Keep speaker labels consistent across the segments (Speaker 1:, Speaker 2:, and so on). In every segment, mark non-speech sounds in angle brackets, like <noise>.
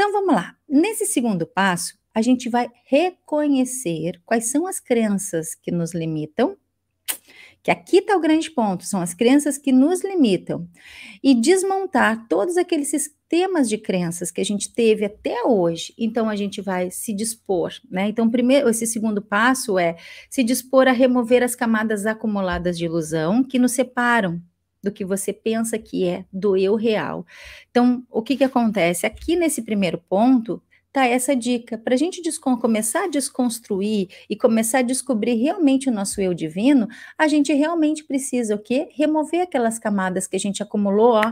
Speaker 1: Então vamos lá. Nesse segundo passo, a gente vai reconhecer quais são as crenças que nos limitam. Que aqui está o grande ponto, são as crenças que nos limitam. E desmontar todos aqueles sistemas de crenças que a gente teve até hoje. Então a gente vai se dispor, né? Então, primeiro, esse segundo passo é se dispor a remover as camadas acumuladas de ilusão que nos separam do que você pensa que é do eu real. Então, o que, que acontece? Aqui nesse primeiro ponto, tá essa dica para a gente começar a desconstruir e começar a descobrir realmente o nosso eu divino. A gente realmente precisa o quê? Remover aquelas camadas que a gente acumulou ó,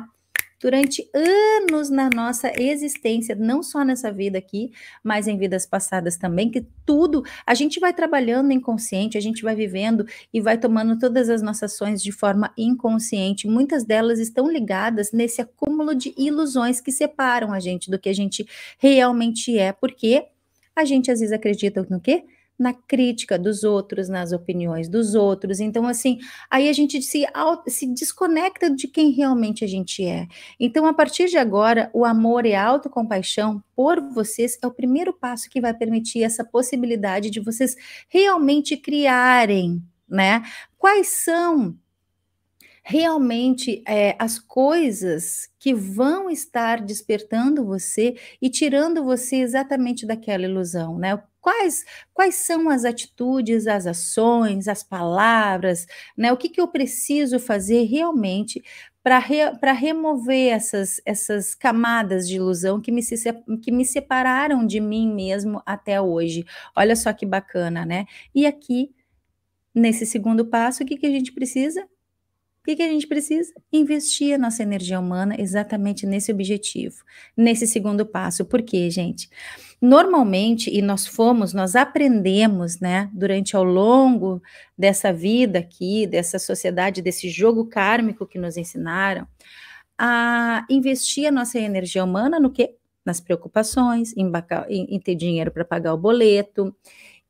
Speaker 1: durante anos na nossa existência, não só nessa vida aqui, mas em vidas passadas também, que tudo a gente vai trabalhando inconsciente, a gente vai vivendo e vai tomando todas as nossas ações de forma inconsciente. Muitas delas estão ligadas nesse acúmulo de ilusões que separam a gente do que a gente realmente é, porque a gente às vezes acredita no quê? na crítica dos outros, nas opiniões dos outros. Então, assim, aí a gente se, se desconecta de quem realmente a gente é. Então, a partir de agora, o amor e a autocompaixão por vocês é o primeiro passo que vai permitir essa possibilidade de vocês realmente criarem, né? Quais são realmente é, as coisas que vão estar despertando você e tirando você exatamente daquela ilusão, né? Quais, quais são as atitudes, as ações, as palavras, né? O que, que eu preciso fazer realmente para re, remover essas, essas camadas de ilusão que me, se, que me separaram de mim mesmo até hoje? Olha só que bacana, né? E aqui, nesse segundo passo, o que, que a gente precisa? o que a gente precisa? Investir a nossa energia humana exatamente nesse objetivo, nesse segundo passo. Por quê, gente? Normalmente, e nós fomos, nós aprendemos, né, durante ao longo dessa vida aqui, dessa sociedade, desse jogo kármico que nos ensinaram, a investir a nossa energia humana no quê? Nas preocupações, em, em ter dinheiro para pagar o boleto,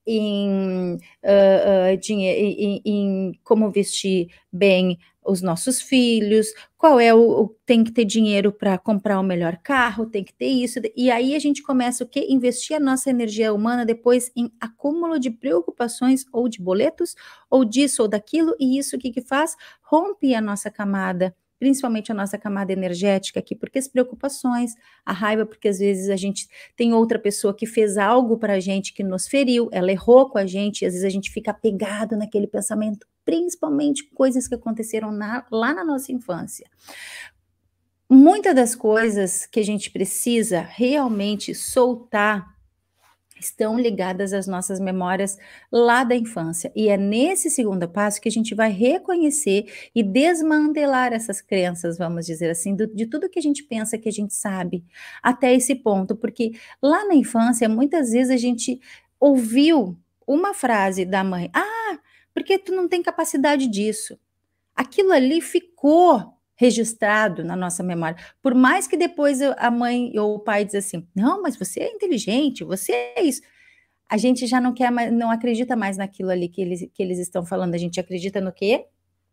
Speaker 1: em, uh, ah, ah, dinheiro, em, em como vestir bem os nossos filhos, qual é o, o tem que ter dinheiro para comprar o melhor carro, tem que ter isso. E aí a gente começa o que investir a nossa energia humana depois em acúmulo de preocupações ou de boletos ou disso ou daquilo e isso o que que faz? Rompe a nossa camada principalmente a nossa camada energética aqui, porque as preocupações, a raiva, porque às vezes a gente tem outra pessoa que fez algo para a gente que nos feriu, ela errou com a gente, e às vezes a gente fica apegado naquele pensamento, principalmente coisas que aconteceram na, lá na nossa infância. Muitas das coisas que a gente precisa realmente soltar estão ligadas às nossas memórias lá da infância. E é nesse segundo passo que a gente vai reconhecer e desmantelar essas crenças, vamos dizer assim, do, de tudo que a gente pensa que a gente sabe até esse ponto, porque lá na infância muitas vezes a gente ouviu uma frase da mãe: "Ah, porque tu não tem capacidade disso". Aquilo ali ficou registrado na nossa memória. Por mais que depois a mãe ou o pai diz assim: "Não, mas você é inteligente, você é isso". A gente já não quer mais, não acredita mais naquilo ali que eles, que eles estão falando. A gente acredita no quê?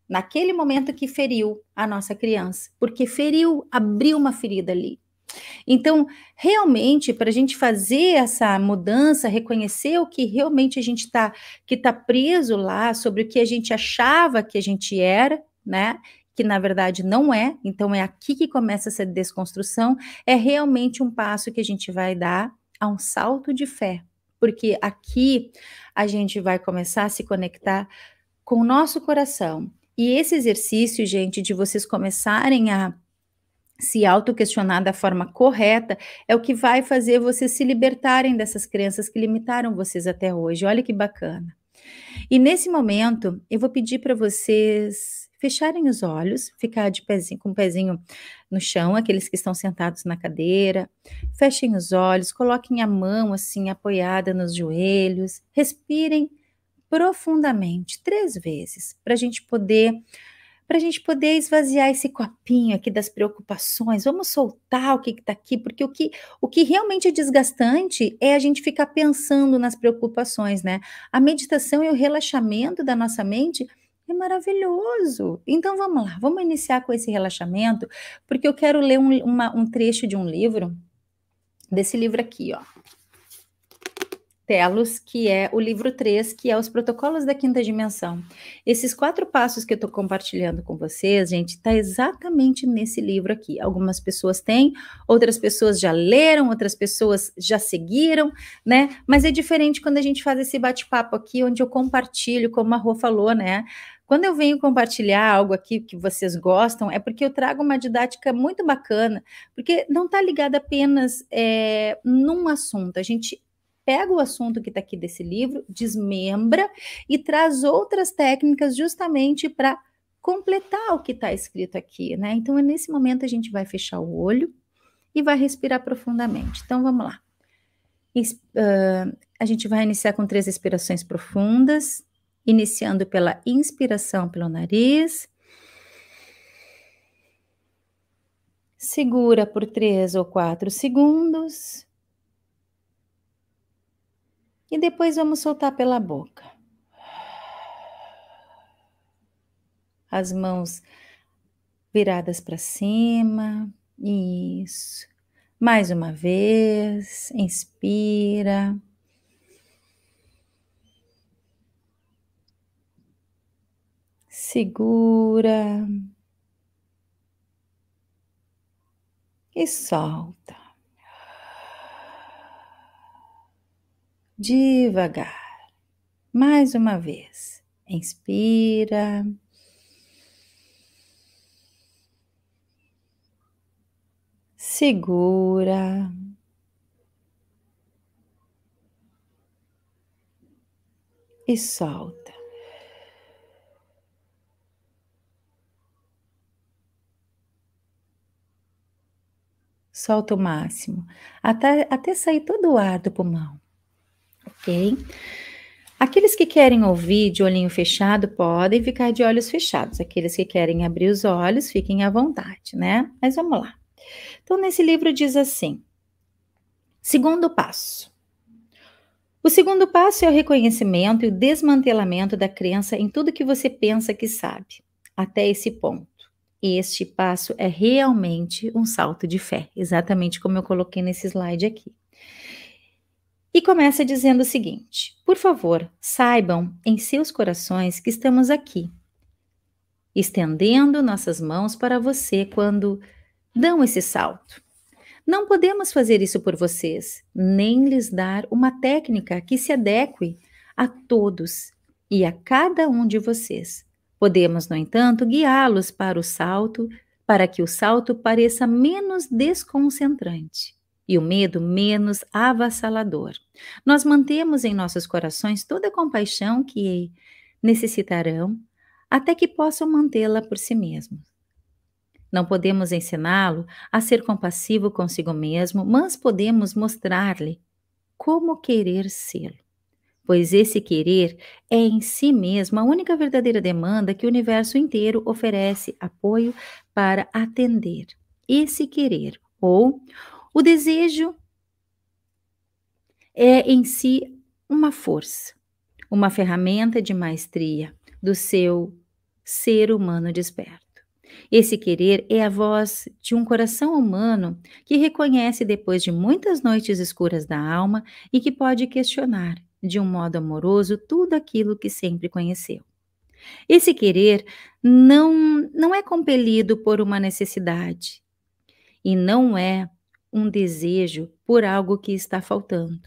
Speaker 1: Naquele momento que feriu a nossa criança, porque feriu, abriu uma ferida ali. Então, realmente, para a gente fazer essa mudança, reconhecer o que realmente a gente está que tá preso lá sobre o que a gente achava que a gente era, né? que na verdade não é, então é aqui que começa essa desconstrução, é realmente um passo que a gente vai dar a um salto de fé, porque aqui a gente vai começar a se conectar com o nosso coração. E esse exercício, gente, de vocês começarem a se autoquestionar da forma correta é o que vai fazer vocês se libertarem dessas crenças que limitaram vocês até hoje. Olha que bacana. E nesse momento, eu vou pedir para vocês fecharem os olhos, ficar de pezinho, com o pezinho no chão, aqueles que estão sentados na cadeira, fechem os olhos, coloquem a mão assim apoiada nos joelhos, respirem profundamente três vezes para a gente poder para a gente poder esvaziar esse copinho aqui das preocupações, vamos soltar o que está aqui, porque o que, o que realmente é desgastante é a gente ficar pensando nas preocupações, né? A meditação e o relaxamento da nossa mente é maravilhoso. Então vamos lá, vamos iniciar com esse relaxamento, porque eu quero ler um, uma, um trecho de um livro, desse livro aqui, ó. Telos, que é o livro 3, que é os protocolos da quinta dimensão. Esses quatro passos que eu estou compartilhando com vocês, gente, está exatamente nesse livro aqui. Algumas pessoas têm, outras pessoas já leram, outras pessoas já seguiram, né? Mas é diferente quando a gente faz esse bate-papo aqui, onde eu compartilho, como a Rô falou, né? Quando eu venho compartilhar algo aqui que vocês gostam, é porque eu trago uma didática muito bacana, porque não está ligada apenas é, num assunto. A gente pega o assunto que está aqui desse livro, desmembra e traz outras técnicas justamente para completar o que está escrito aqui, né? Então, é nesse momento a gente vai fechar o olho e vai respirar profundamente. Então, vamos lá. Uh, a gente vai iniciar com três respirações profundas iniciando pela inspiração pelo nariz. Segura por três ou quatro segundos. E depois vamos soltar pela boca. As mãos viradas para cima. Isso. Mais uma vez. Inspira. segura e solta devagar, mais uma vez, inspira. Segura. E solta. solta o máximo, até, até sair todo o ar do pulmão, ok? Aqueles que querem ouvir de olhinho fechado podem ficar de olhos fechados, aqueles que querem abrir os olhos fiquem à vontade, né? Mas vamos lá. Então, nesse livro diz assim: segundo passo. O segundo passo é o reconhecimento e o desmantelamento da crença em tudo que você pensa que sabe, até esse ponto este passo é realmente um salto de fé, exatamente como eu coloquei nesse slide aqui. E começa dizendo o seguinte: por favor, saibam em seus corações que estamos aqui, estendendo nossas mãos para você quando dão esse salto. Não podemos fazer isso por vocês, nem lhes dar uma técnica que se adeque a todos e a cada um de vocês. Podemos, no entanto, guiá-los para o salto, para que o salto pareça menos desconcentrante e o medo menos avassalador. Nós mantemos em nossos corações toda a compaixão que necessitarão até que possam mantê-la por si mesmos. Não podemos ensiná-lo a ser compassivo consigo mesmo, mas podemos mostrar-lhe como querer sê-lo pois esse querer é em si mesmo a única verdadeira demanda que o universo inteiro oferece apoio para atender. Esse querer, ou o desejo, é em si uma força, uma ferramenta de maestria do seu ser humano desperto. Esse querer é a voz de um coração humano que reconhece depois de muitas noites escuras da alma e que pode questionar de um modo amoroso, tudo aquilo que sempre conheceu. Esse querer não, não é compelido por uma necessidade e não é um desejo por algo que está faltando.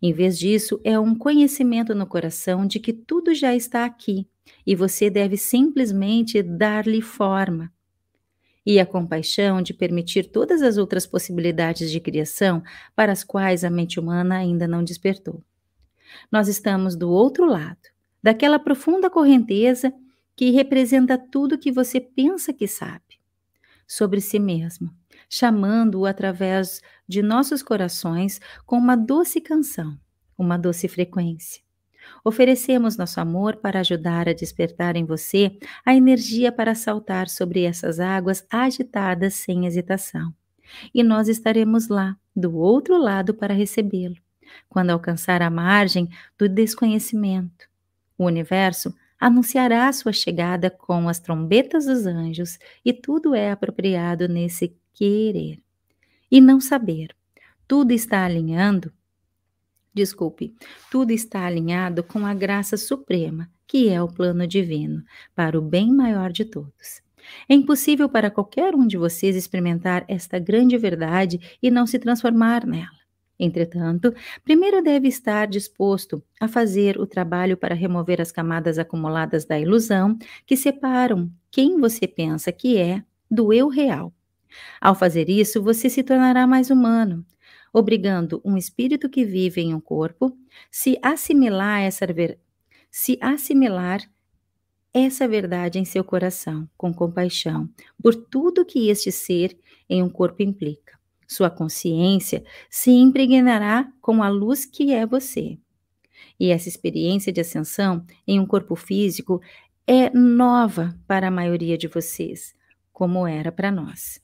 Speaker 1: Em vez disso, é um conhecimento no coração de que tudo já está aqui e você deve simplesmente dar-lhe forma. E a compaixão de permitir todas as outras possibilidades de criação para as quais a mente humana ainda não despertou. Nós estamos do outro lado, daquela profunda correnteza que representa tudo que você pensa que sabe sobre si mesmo, chamando-o através de nossos corações com uma doce canção, uma doce frequência. Oferecemos nosso amor para ajudar a despertar em você a energia para saltar sobre essas águas agitadas sem hesitação. E nós estaremos lá, do outro lado, para recebê-lo quando alcançar a margem do desconhecimento. O universo anunciará sua chegada com as trombetas dos anjos e tudo é apropriado nesse querer. E não saber. Tudo está alinhando. Desculpe, tudo está alinhado com a graça suprema, que é o plano divino, para o bem maior de todos. É impossível para qualquer um de vocês experimentar esta grande verdade e não se transformar nela. Entretanto, primeiro deve estar disposto a fazer o trabalho para remover as camadas acumuladas da ilusão que separam quem você pensa que é do eu real. Ao fazer isso, você se tornará mais humano, obrigando um espírito que vive em um corpo se assimilar essa se assimilar essa verdade em seu coração com compaixão por tudo que este ser em um corpo implica. Sua consciência se impregnará com a luz que é você. E essa experiência de ascensão em um corpo físico é nova para a maioria de vocês, como era para nós.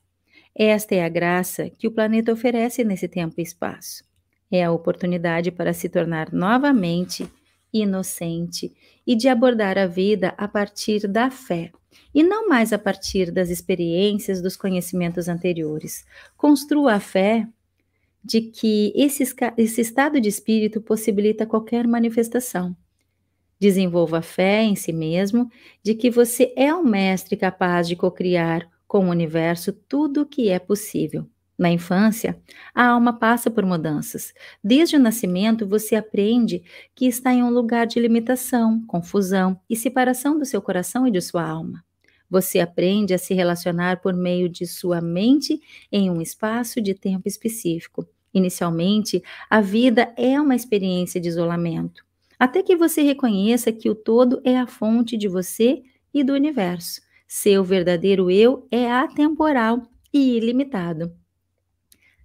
Speaker 1: Esta é a graça que o planeta oferece nesse tempo e espaço. É a oportunidade para se tornar novamente inocente e de abordar a vida a partir da fé, e não mais a partir das experiências, dos conhecimentos anteriores. Construa a fé de que esse, esse estado de espírito possibilita qualquer manifestação. Desenvolva a fé em si mesmo de que você é um mestre capaz de cocriar com o universo tudo o que é possível. Na infância, a alma passa por mudanças. Desde o nascimento, você aprende que está em um lugar de limitação, confusão e separação do seu coração e de sua alma. Você aprende a se relacionar por meio de sua mente em um espaço de tempo específico. Inicialmente, a vida é uma experiência de isolamento, até que você reconheça que o todo é a fonte de você e do universo. Seu verdadeiro eu é atemporal e ilimitado.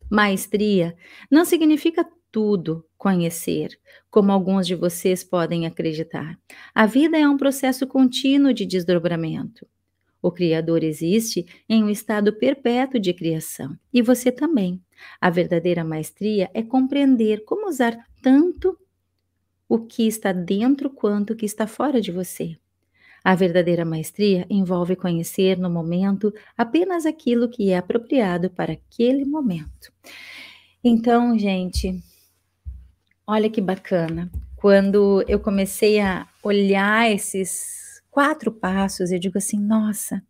Speaker 1: Maestria não significa tudo conhecer, como alguns de vocês podem acreditar. A vida é um processo contínuo de desdobramento. O Criador existe em um estado perpétuo de criação, e você também. A verdadeira maestria é compreender como usar tanto o que está dentro quanto o que está fora de você. A verdadeira maestria envolve conhecer no momento apenas aquilo que é apropriado para aquele momento. Então, gente, olha que bacana. Quando eu comecei a olhar esses quatro passos, eu digo assim: nossa,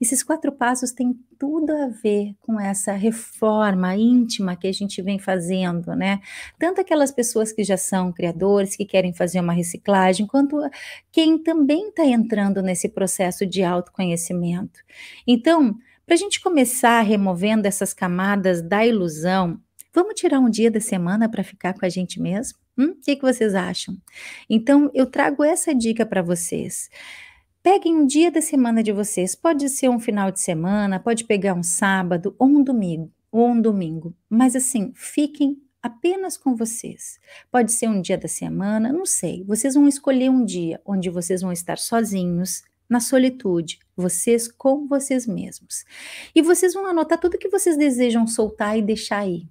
Speaker 1: esses quatro passos têm tudo a ver com essa reforma íntima que a gente vem fazendo, né? Tanto aquelas pessoas que já são criadores, que querem fazer uma reciclagem, quanto quem também está entrando nesse processo de autoconhecimento. Então, para a gente começar removendo essas camadas da ilusão, vamos tirar um dia da semana para ficar com a gente mesmo? O hum? que, que vocês acham? Então, eu trago essa dica para vocês. Peguem um dia da semana de vocês. Pode ser um final de semana, pode pegar um sábado ou um domingo, ou um domingo. Mas assim, fiquem apenas com vocês. Pode ser um dia da semana, não sei. Vocês vão escolher um dia onde vocês vão estar sozinhos, na solitude, vocês com vocês mesmos. E vocês vão anotar tudo que vocês desejam soltar e deixar aí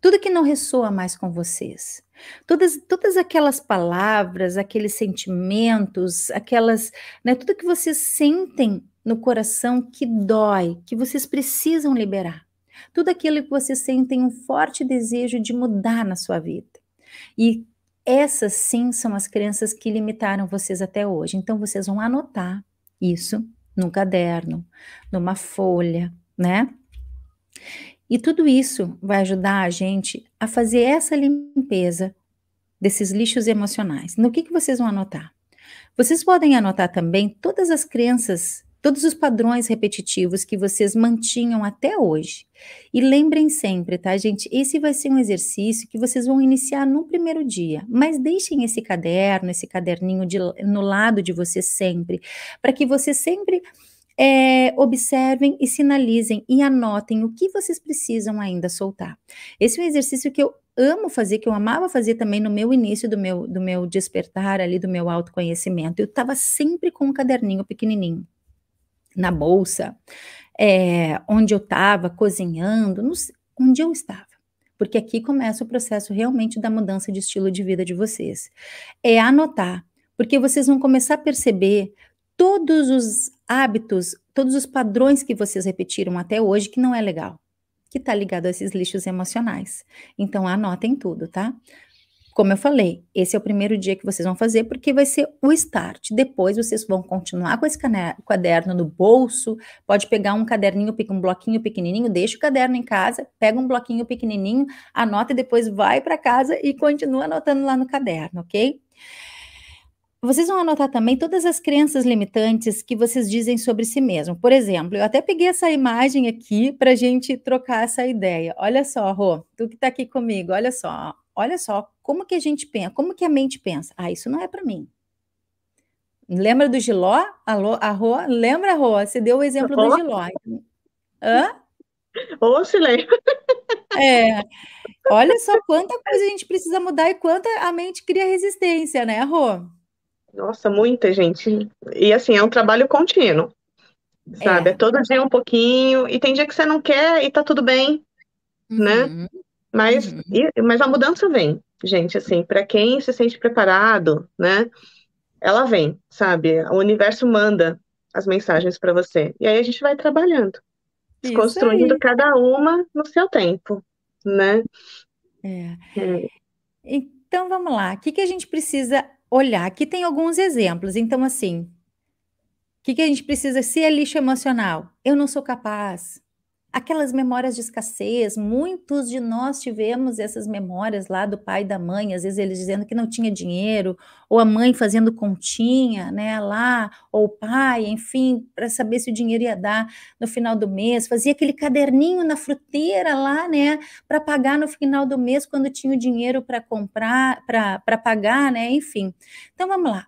Speaker 1: tudo que não ressoa mais com vocês. Todas, todas aquelas palavras, aqueles sentimentos, aquelas, né, tudo que vocês sentem no coração que dói, que vocês precisam liberar. Tudo aquilo que vocês sentem um forte desejo de mudar na sua vida. E essas sim são as crenças que limitaram vocês até hoje. Então vocês vão anotar isso num caderno, numa folha, né? E tudo isso vai ajudar a gente a fazer essa limpeza desses lixos emocionais. No que, que vocês vão anotar? Vocês podem anotar também todas as crenças, todos os padrões repetitivos que vocês mantinham até hoje. E lembrem sempre, tá, gente? Esse vai ser um exercício que vocês vão iniciar no primeiro dia, mas deixem esse caderno, esse caderninho de, no lado de vocês sempre, para que vocês sempre é, observem e sinalizem e anotem o que vocês precisam ainda soltar. Esse é um exercício que eu amo fazer, que eu amava fazer também no meu início do meu, do meu despertar ali, do meu autoconhecimento. Eu estava sempre com um caderninho pequenininho na bolsa, é, onde eu estava cozinhando, no, onde eu estava porque aqui começa o processo realmente da mudança de estilo de vida de vocês. É anotar, porque vocês vão começar a perceber todos os hábitos, todos os padrões que vocês repetiram até hoje que não é legal, que está ligado a esses lixos emocionais. Então anotem tudo, tá? Como eu falei, esse é o primeiro dia que vocês vão fazer, porque vai ser o start. Depois vocês vão continuar com esse caderno no bolso. Pode pegar um caderninho, um bloquinho pequenininho, deixa o caderno em casa, pega um bloquinho pequenininho, anota e depois vai para casa e continua anotando lá no caderno, ok? Vocês vão anotar também todas as crenças limitantes que vocês dizem sobre si mesmo. Por exemplo, eu até peguei essa imagem aqui para gente trocar essa ideia. Olha só, Rô, tu que está aqui comigo, olha só, olha só como que a gente pensa, como que a mente pensa. Ah, isso não é para mim. Lembra do Giló? Alô, a Rô? Lembra, Rô? Você deu o exemplo oh. do Giló.
Speaker 2: Hã? Ou oh, se lembra. É. Olha só quanta coisa a gente precisa mudar e quanta a mente cria resistência, né, Rô? Nossa, muita gente. E assim, é um trabalho contínuo. É. Sabe? É. é todo dia um pouquinho. E tem dia que você não quer e tá tudo bem, né? uhum. né? Mas, uhum. e, mas a mudança vem, gente, assim, para quem se sente preparado, né? Ela vem, sabe? O universo manda as mensagens para você. E aí a gente vai trabalhando, Isso construindo aí. cada uma no seu tempo, né?
Speaker 1: É. É. Então vamos lá. O que, que a gente precisa olhar. Aqui tem alguns exemplos. Então, assim, o que, que a gente precisa? Se é lixo emocional, eu não sou capaz, aquelas memórias de escassez. Muitos de nós tivemos essas memórias lá do pai e da mãe, às vezes eles dizendo que não tinha dinheiro, ou a mãe fazendo continha, né, lá, ou o pai, enfim, para saber se o dinheiro ia dar no final do mês, fazia aquele caderninho na fruteira lá, né, para pagar no final do mês quando tinha o dinheiro para comprar, para pagar, né, enfim. Então vamos lá.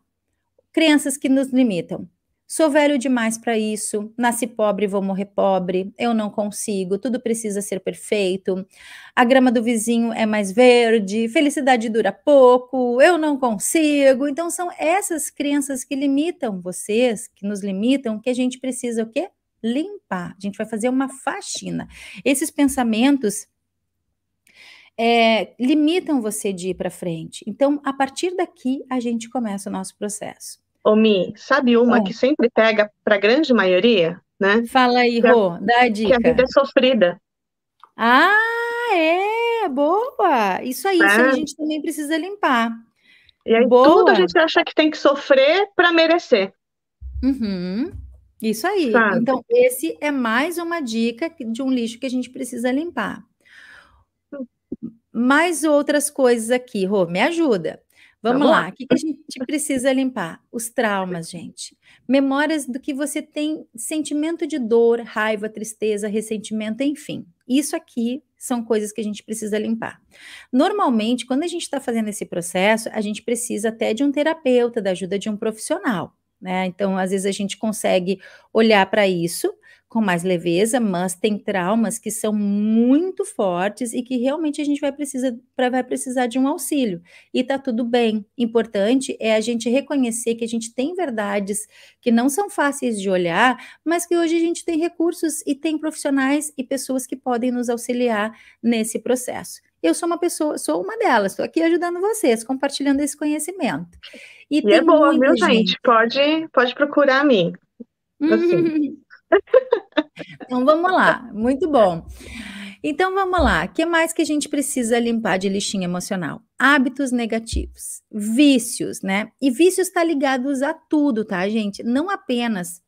Speaker 1: Crenças que nos limitam Sou velho demais para isso, nasci pobre, vou morrer pobre, eu não consigo, tudo precisa ser perfeito. A grama do vizinho é mais verde, felicidade dura pouco, eu não consigo. Então são essas crenças que limitam vocês, que nos limitam, que a gente precisa o quê? Limpar. A gente vai fazer uma faxina. Esses pensamentos é, limitam você de ir para frente. Então, a partir daqui, a gente começa o nosso
Speaker 2: processo. Ô, Mi, sabe uma ah. que sempre pega para a grande maioria, né? Fala aí, que é Rô, a, dá a é dica. Que a vida é sofrida. Ah,
Speaker 1: é,
Speaker 2: boa! Isso aí, é. isso a gente
Speaker 1: também precisa limpar.
Speaker 2: E aí boa. tudo a gente acha que tem que sofrer para merecer.
Speaker 1: Uhum.
Speaker 2: Isso aí. Sabe?
Speaker 1: Então, esse é mais uma dica de um lixo que a gente precisa limpar. Hum. Mais outras coisas aqui, Rô, me ajuda. Tá Vamos tá lá, o que, que a gente precisa limpar? Os traumas, gente. Memórias do que você tem sentimento de dor, raiva, tristeza, ressentimento, enfim. Isso aqui são coisas que a gente precisa limpar. Normalmente, quando a gente está fazendo esse processo, a gente precisa até de um terapeuta, da ajuda de um profissional. Né? Então, às vezes a gente consegue olhar para isso com mais leveza, mas tem traumas que são muito fortes e que realmente a gente vai, precisa, vai precisar de um auxílio. E tá tudo bem. Importante é a gente reconhecer que a gente tem verdades que não são fáceis de olhar, mas que hoje a gente tem recursos e tem profissionais e pessoas que podem nos auxiliar nesse processo. Eu sou uma pessoa, sou uma delas, estou aqui ajudando vocês, compartilhando esse conhecimento. E, e é boa, viu, gente? gente? Pode, pode procurar a mim. Assim. <laughs> Então vamos lá, muito bom. Então vamos lá, o que mais que a gente precisa limpar de lixinha emocional? Hábitos negativos, vícios, né? E vícios está ligados a tudo, tá, gente? Não apenas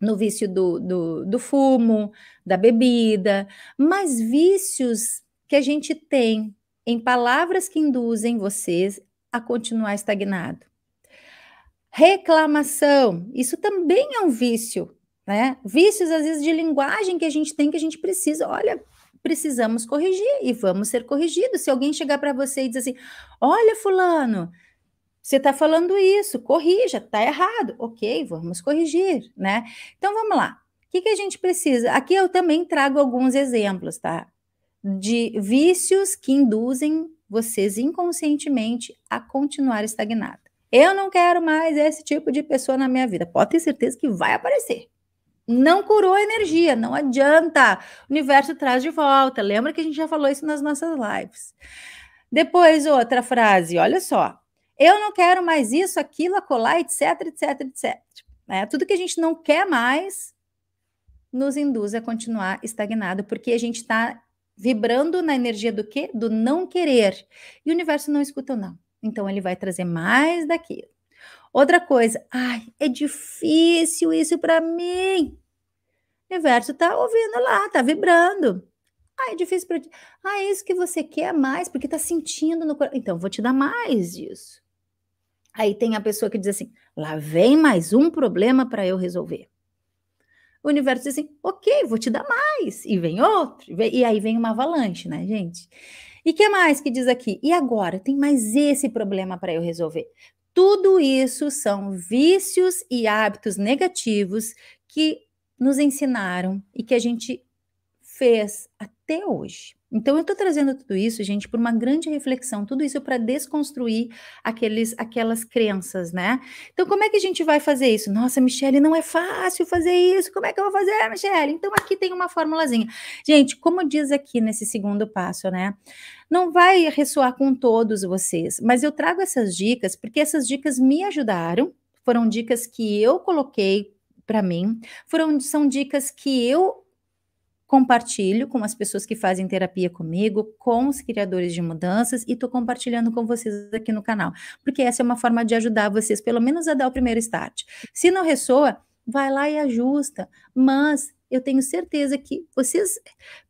Speaker 1: no vício do, do, do fumo, da bebida, mas vícios que a gente tem em palavras que induzem vocês a continuar estagnado. Reclamação, isso também é um vício né? Vícios, às vezes, de linguagem que a gente tem, que a gente precisa, olha, precisamos corrigir e vamos ser corrigidos. Se alguém chegar para você e dizer assim, olha, fulano, você está falando isso, corrija, está errado. Ok, vamos corrigir, né? Então, vamos lá. O que, que a gente precisa? Aqui eu também trago alguns exemplos, tá? De vícios que induzem vocês inconscientemente a continuar estagnada. Eu não quero mais esse tipo de pessoa na minha vida. Pode ter certeza que vai aparecer não curou a energia, não adianta. O universo traz de volta. Lembra que a gente já falou isso nas nossas lives. Depois, outra frase, olha só. Eu não quero mais isso, aquilo, acolá, etc, etc, etc. É, tudo que a gente não quer mais nos induz a continuar estagnado, porque a gente está vibrando na energia do quê? Do não querer. E o universo não escuta não. Então, ele vai trazer mais daquilo. Outra coisa, ai, é difícil isso para mim. O universo tá ouvindo lá, tá vibrando. Ai, é difícil para ti. Ah, é isso que você quer mais, porque tá sentindo no coração. Então, vou te dar mais disso. Aí tem a pessoa que diz assim: lá vem mais um problema para eu resolver. O universo diz assim: ok, vou te dar mais. E vem outro. E aí vem uma avalanche, né, gente? E que mais que diz aqui? E agora? Tem mais esse problema para eu resolver. Tudo isso são vícios e hábitos negativos que nos ensinaram e que a gente fez até hoje. Então eu estou trazendo tudo isso, gente, por uma grande reflexão, tudo isso para desconstruir aqueles, aquelas crenças, né? Então como é que a gente vai fazer isso? Nossa, Michelle, não é fácil fazer isso. Como é que eu vou fazer, Michelle? Então aqui tem uma formulazinha. Gente, como diz aqui nesse segundo passo, né? Não vai ressoar com todos vocês, mas eu trago essas dicas porque essas dicas me ajudaram, foram dicas que eu coloquei para mim, foram são dicas que eu compartilho com as pessoas que fazem terapia comigo, com os criadores de mudanças e estou compartilhando com vocês aqui no canal, porque essa é uma forma de ajudar vocês, pelo menos, a dar o primeiro start. Se não ressoa, vai lá e ajusta, mas eu tenho certeza que vocês,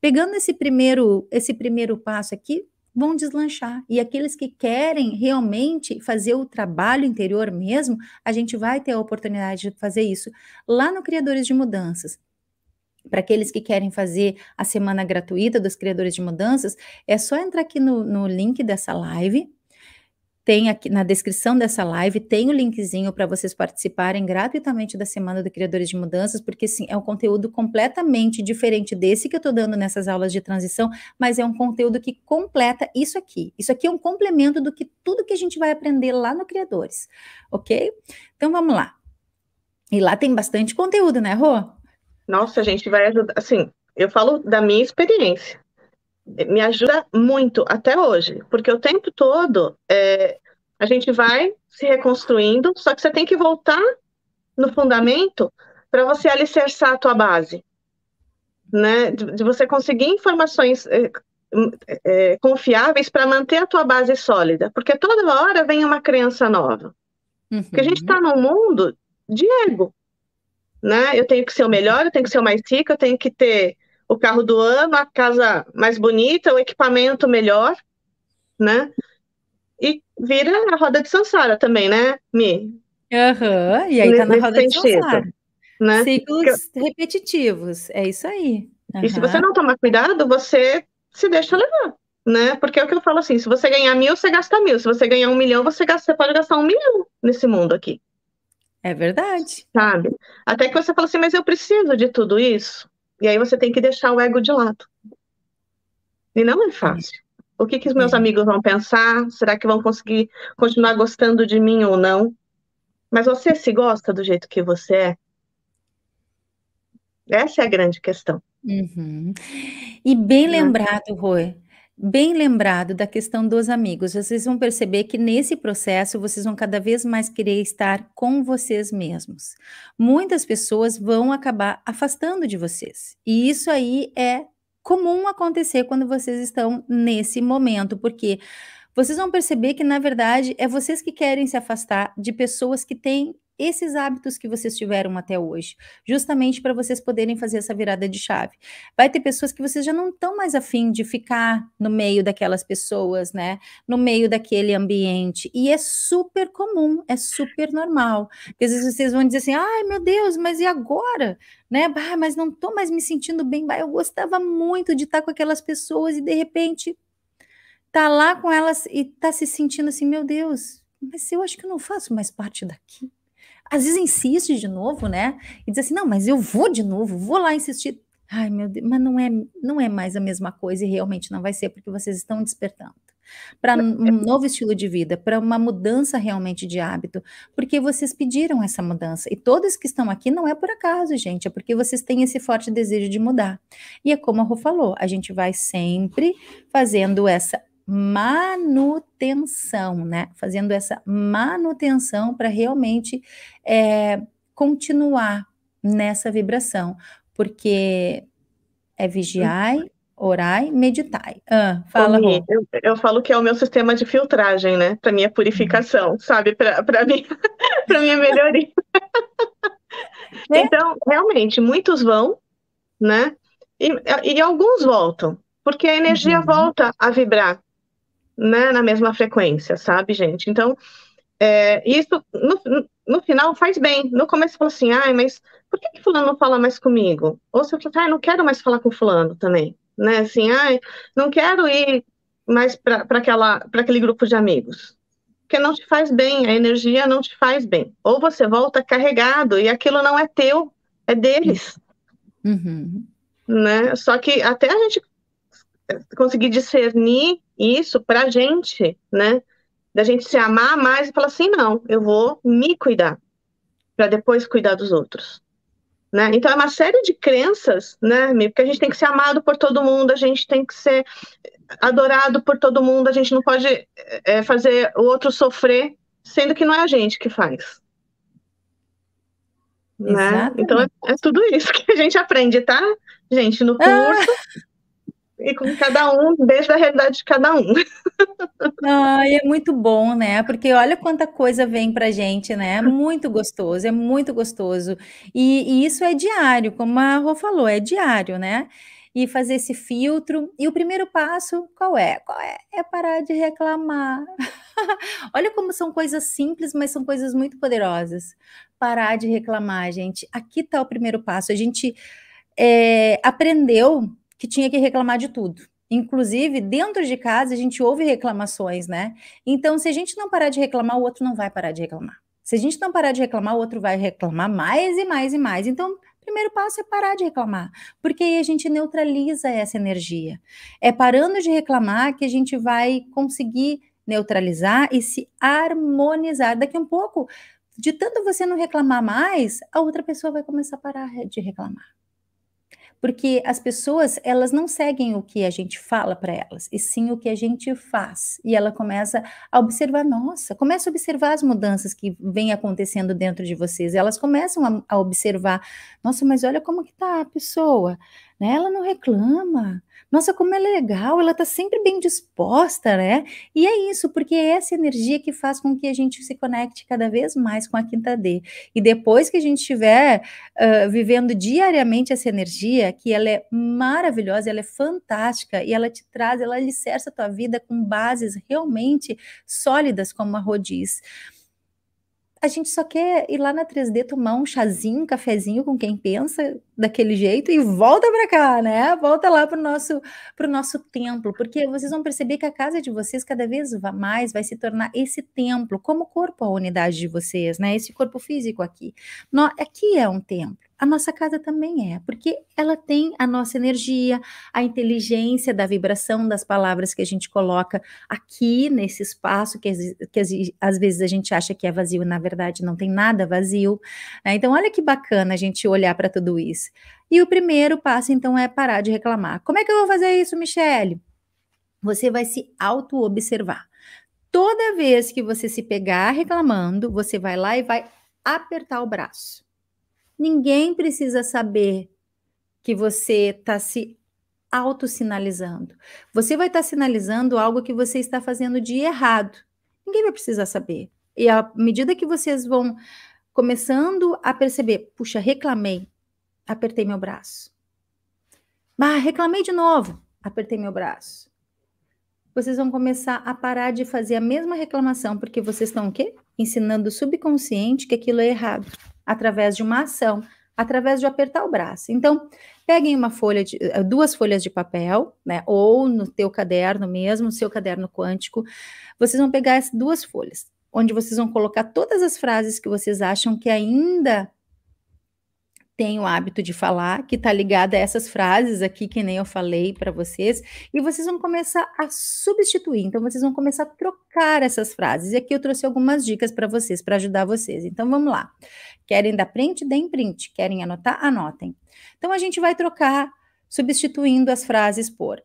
Speaker 1: pegando esse primeiro, esse primeiro passo aqui, vão deslanchar. E aqueles que querem realmente fazer o trabalho interior mesmo, a gente vai ter a oportunidade de fazer isso lá no Criadores de Mudanças para aqueles que querem fazer a semana gratuita dos criadores de mudanças, é só entrar aqui no, no link dessa live. Tem aqui na descrição dessa live, tem o linkzinho para vocês participarem gratuitamente da Semana do Criadores de Mudanças, porque sim, é um conteúdo completamente diferente desse que eu estou dando nessas aulas de transição, mas é um conteúdo que completa isso aqui. Isso aqui é um complemento do que tudo que a gente vai aprender lá no Criadores, ok? Então vamos lá. E lá tem bastante conteúdo, né, Rô?
Speaker 2: Nossa, a gente vai ajudar. Assim, eu falo da minha experiência. Me ajuda muito até hoje, porque o tempo todo é, a gente vai se reconstruindo, só que você tem que voltar no fundamento para você alicerçar a tua base, né? De, de você conseguir informações é, é, é confiáveis para manter a tua base sólida, porque toda hora vem uma crença nova. Uhum. Porque a gente está uhum. num mundo de ego, né? Eu tenho que ser o melhor, eu tenho que ser o mais rico, eu tenho que ter o carro do ano, a casa mais bonita, o equipamento melhor, né? E vira a roda de Sansara também, né, Mi? Aham, uhum, e aí tá na roda de Sansara. Né? Ciclos repetitivos, é isso aí. Uhum. E se você não tomar cuidado, você se deixa levar, né? Porque é o que eu falo assim, se você ganhar mil, você gasta mil. Se você ganhar um milhão, você, gasta, você pode gastar um milhão nesse mundo aqui. É verdade. Sabe? Até que você fala assim, mas eu preciso de tudo isso. E aí você tem que deixar o ego de lado. E não é fácil. O que, que os meus é. amigos vão pensar? Será que vão conseguir continuar gostando de mim ou não? Mas você se gosta do jeito que você é? Essa é a grande questão. Uhum.
Speaker 1: E bem né? lembrado, Rui, bem lembrado da questão dos amigos. Vocês vão perceber que nesse processo vocês vão cada vez mais querer estar com vocês mesmos. Muitas pessoas vão acabar afastando de vocês. E isso aí é comum acontecer quando vocês estão nesse momento, porque vocês vão perceber que na verdade é vocês que querem se afastar de pessoas que têm esses hábitos que vocês tiveram até hoje, justamente para vocês poderem fazer essa virada de chave. Vai ter pessoas que vocês já não estão mais afim de ficar no meio daquelas pessoas, né? No meio daquele ambiente. E é super comum, é super normal. Porque às vezes vocês vão dizer assim: ai meu Deus, mas e agora? Né? Bah, mas não estou mais me sentindo bem. Bah, eu gostava muito de estar tá com aquelas pessoas e de repente tá lá com elas e tá se sentindo assim, meu Deus, mas eu acho que eu não faço mais parte daqui às vezes insiste de novo, né? E diz assim: não, mas eu vou de novo, vou lá insistir. Ai, meu Deus, mas não é, não é mais a mesma coisa e realmente não vai ser, porque vocês estão despertando para um é novo estilo de vida, para uma mudança realmente de hábito, porque vocês pediram essa mudança. E todos que estão aqui não é por acaso, gente, é porque vocês têm esse forte desejo de mudar. E é como a Rô falou, a gente vai sempre fazendo essa manutenção, né? Fazendo essa manutenção para realmente é, continuar nessa vibração, porque
Speaker 2: é vigiai, uhum. orai, meditai. Ah, fala. Mim, eu, eu, falo que é o meu sistema de filtragem, né? Para minha purificação, uhum. sabe? Para mim, <laughs> para minha melhoria. É? Então, realmente, muitos vão, né? E, e alguns voltam, porque a energia uhum. volta a vibrar, né, na mesma frequência, sabe, gente? Então, é, isso no, no final faz bem. No começo fala assim, ai, mas por que, que fulano não fala mais comigo? Ou você falou, ai, não quero mais falar com fulano também, né? Assim, ai, não quero ir mais para aquele grupo de amigos. Porque não te faz bem, a energia não te faz bem. Ou você volta carregado e aquilo não é teu, é deles. Uhum. Né? Só que até a gente conseguir discernir isso para a gente, né? Da gente se amar mais e falar assim, não, eu vou me cuidar para depois cuidar dos outros. Né? Então é uma série de crenças, né, porque a gente tem que ser amado por todo mundo, a gente tem que ser adorado por todo mundo, a gente não pode é, fazer o outro sofrer, sendo que não é a gente que faz. Né? Então é, é, tudo isso que a gente aprende, tá? Gente, no curso. Ah e com cada um, desde a realidade de cada um.
Speaker 1: Ai, é muito bom, né? Porque olha quanta coisa vem pra gente, né? É muito gostoso, é muito gostoso. E, e isso é diário, como a Rô falou, é diário, né? e fazer esse filtro. E o primeiro passo, qual é? Qual é? É parar de reclamar. <laughs> Olha como são coisas simples, mas são coisas muito poderosas. Parar de reclamar, gente. Aqui está o primeiro passo. A gente é, aprendeu que tinha que reclamar de tudo. Inclusive, dentro de casa, a gente ouve reclamações, né? Então, se a gente não parar de reclamar, o outro não vai parar de reclamar. Se a gente não parar de reclamar, o outro vai reclamar mais e mais e mais. Então, primeiro passo é parar de reclamar, porque aí a gente neutraliza essa energia. É parando de reclamar que a gente vai conseguir neutralizar e se harmonizar. Daqui a um pouco, de tanto você não reclamar mais, a outra pessoa vai começar a parar de reclamar porque as pessoas elas não seguem o que a gente fala para elas, e sim o que a gente faz. E ela começa a observar, nossa, começa a observar as mudanças que vêm acontecendo dentro de vocês. Elas começam a, a observar, nossa, mas olha como que tá a pessoa, né? Ela não reclama, nossa, como é legal, ela está sempre bem disposta, né? E é isso, porque é essa energia que faz com que a gente se conecte cada vez mais com a quinta D. E depois que a gente estiver uh, vivendo diariamente essa energia, que ela é maravilhosa, ela é fantástica e ela te traz, ela alicerça a tua vida com bases realmente sólidas, como a Rodiz. a gente só quer ir lá na 3D tomar um chazinho, um cafezinho com quem pensa, daquele jeito e volta para cá, né? Volta lá para o nosso, pro nosso templo, porque vocês vão perceber que a casa de vocês cada vez mais vai se tornar esse templo, como corpo, a unidade de vocês, né? Esse corpo físico aqui. No, aqui é um templo a nossa casa também é, porque ela tem a nossa energia, a inteligência da vibração das palavras que a gente coloca aqui nesse espaço que, que às vezes a gente acha que é vazio, na verdade não tem nada vazio. Né? Então, olha que bacana a gente olhar para tudo isso. E o primeiro passo, então, é parar de reclamar. Como é que eu vou fazer isso, Michelle? Você vai se auto-observar. Toda vez que você se pegar reclamando, você vai lá e vai apertar o braço. Ninguém precisa saber que você está se auto-sinalizando. Você vai estar tá sinalizando algo que você está fazendo de errado. Ninguém vai precisar saber. E à medida que vocês vão começando a perceber, puxa, reclamei, apertei meu braço. Bah, reclamei de novo, apertei meu braço. Vocês vão começar a parar de fazer a mesma reclamação, porque vocês estão o quê? Ensinando o subconsciente que aquilo é errado, através de uma ação, através de apertar o braço. Então, peguem uma folha de eh, duas folhas de papel, né, ou no teu caderno mesmo, no seu caderno quântico, vocês vão pegar essas duas folhas, onde vocês vão colocar todas as frases que vocês acham que ainda tem o hábito de falar, que está ligada a essas frases aqui que nem eu falei para vocês, e vocês vão começar a substituir, então vocês vão começar a trocar essas frases. E aqui eu trouxe algumas dicas para vocês, para ajudar vocês. Então vamos lá. Querem dar print? Deem print. Querem anotar? Anotem. Então a gente vai trocar substituindo as frases por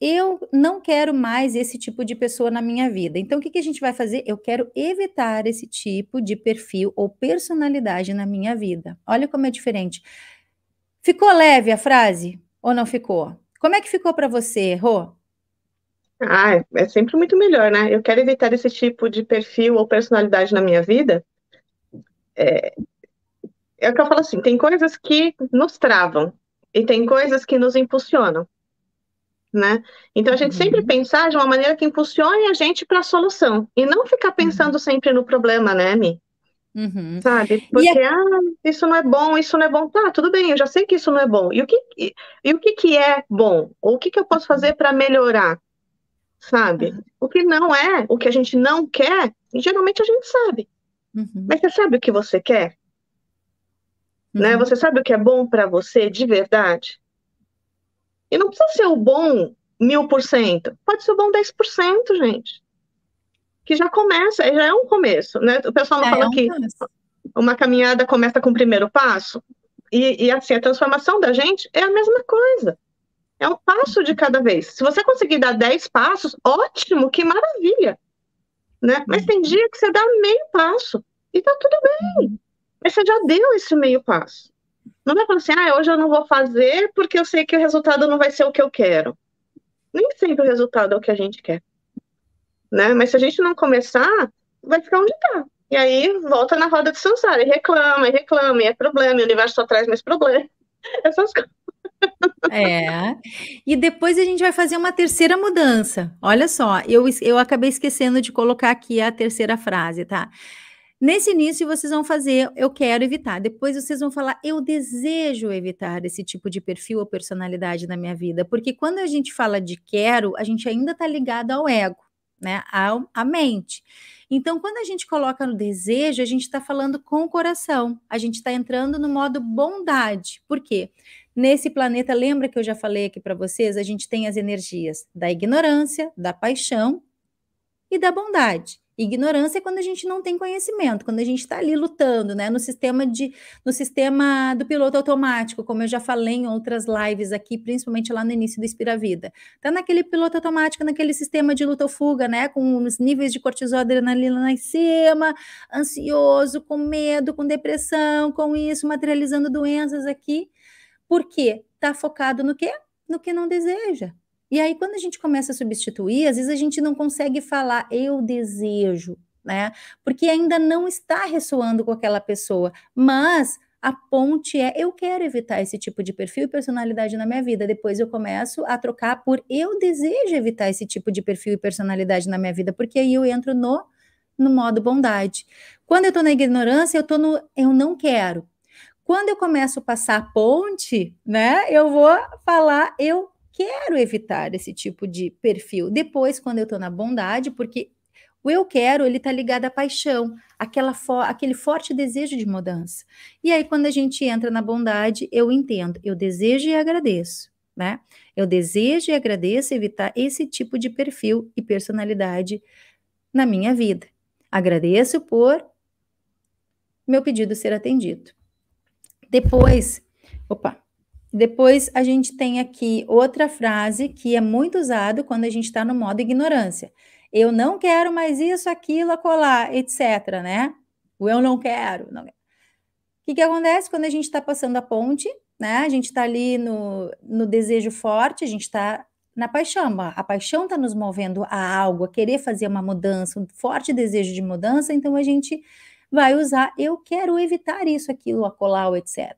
Speaker 1: eu não quero mais esse tipo de pessoa na minha vida. Então, o que, que, a gente vai fazer? Eu quero evitar esse tipo de perfil ou personalidade na minha vida. Olha como é diferente. Ficou leve a frase ou não ficou? Como é que ficou para você, Rô?
Speaker 2: Ah, é sempre muito melhor, né? Eu quero evitar esse tipo de perfil ou personalidade na minha vida. É, é o que eu falo assim: tem coisas que nos travam e tem coisas que nos impulsionam né? Então a gente sempre uhum. pensar ah, de uma maneira que impulsione a gente para a solução e não ficar uhum. pensando sempre no problema, né, Mi? Uhum. Sabe? Porque, a... ah, isso não é bom, isso não é bom. Tá, tudo bem, eu já sei que isso não é bom. E o que, e, e o que, que é bom? Ou o que, que eu posso fazer para melhorar? Sabe? Uhum. O que não é, o que a gente não quer, geralmente a gente sabe. Uhum. Mas você sabe o que você quer? Né? Uhum. Você sabe o que é bom para você de verdade? E não precisa ser o bom mil por cento, pode ser o bom 10%, gente. Que já começa, já é um começo, né? O pessoal não fala é um que começo. uma caminhada começa com o primeiro passo. E, e assim, a transformação da gente é a mesma coisa. É um passo de cada vez. Se você conseguir dar 10 passos, ótimo, que maravilha. Né? Mas tem dia que você dá meio passo e tá tudo bem. Uhum. Mas você já deu esse meio passo. Não vai falar assim, ah, hoje eu não vou fazer porque eu sei que o resultado não vai ser o que eu quero. Nem sempre o resultado é o que a gente quer. Né? Mas se a gente não começar, vai ficar onde está. E aí volta na roda de samsara, e reclama, e reclama, e é problema, e o universo só traz mais problema. <laughs> Essas coisas.
Speaker 1: É. E depois a gente vai fazer uma terceira mudança. Olha só, eu, eu acabei esquecendo de colocar aqui a terceira frase, tá? Nesse início, vocês vão fazer eu quero evitar. Depois, vocês vão falar eu desejo evitar esse tipo de perfil ou personalidade na minha vida. Porque quando a gente fala de quero, a gente ainda está ligado ao ego, né? À, mente. Então, quando a gente coloca no desejo, a gente está falando com o coração. A gente está entrando no modo bondade. Por quê? Nesse planeta, lembra que eu já falei aqui para vocês? A gente tem as energias da ignorância, da paixão e da bondade. Ignorância é quando a gente não tem conhecimento, quando a gente está ali lutando, né? No sistema de, no sistema do piloto automático, como eu já falei em outras lives aqui, principalmente lá no início do Inspira Vida. Tá naquele piloto automático, naquele sistema de luta ou fuga, né? Com os níveis de cortisol, adrenalina lá em cima, ansioso, com medo, com depressão, com isso, materializando doenças aqui. Por quê? Tá focado no quê? No que não deseja. E aí, quando a gente começa a substituir, às vezes a gente não consegue falar eu desejo, né? Porque ainda não está ressoando com aquela pessoa, mas a ponte é eu quero evitar esse tipo de perfil e personalidade na minha vida. Depois eu começo a trocar por eu desejo evitar esse tipo de perfil e personalidade na minha vida, porque aí eu entro no no modo bondade. Quando eu estou na ignorância, eu estou no eu não quero. Quando eu começo a passar a ponte, né? Eu vou falar eu quero evitar esse tipo de perfil. Depois, quando eu estou na bondade, porque o eu quero, ele está ligado à paixão, aquela fo aquele forte desejo de mudança. E aí, quando a gente entra na bondade, eu entendo, eu desejo e agradeço, né? Eu desejo e agradeço evitar esse tipo de perfil e personalidade na minha vida. Agradeço por meu pedido ser atendido. Depois, opa, depois a gente tem aqui outra frase que é muito usada quando a gente está no modo ignorância. Eu não quero mais isso, aquilo, acolá, etc, né? O eu não quero. Não... O que, que acontece quando a gente está passando a ponte, né? A gente está ali no, no desejo forte, a gente está na paixão. A paixão está nos movendo a algo, a querer fazer uma mudança, um forte desejo de mudança, então a gente vai usar eu quero evitar isso, aquilo, acolá, etc.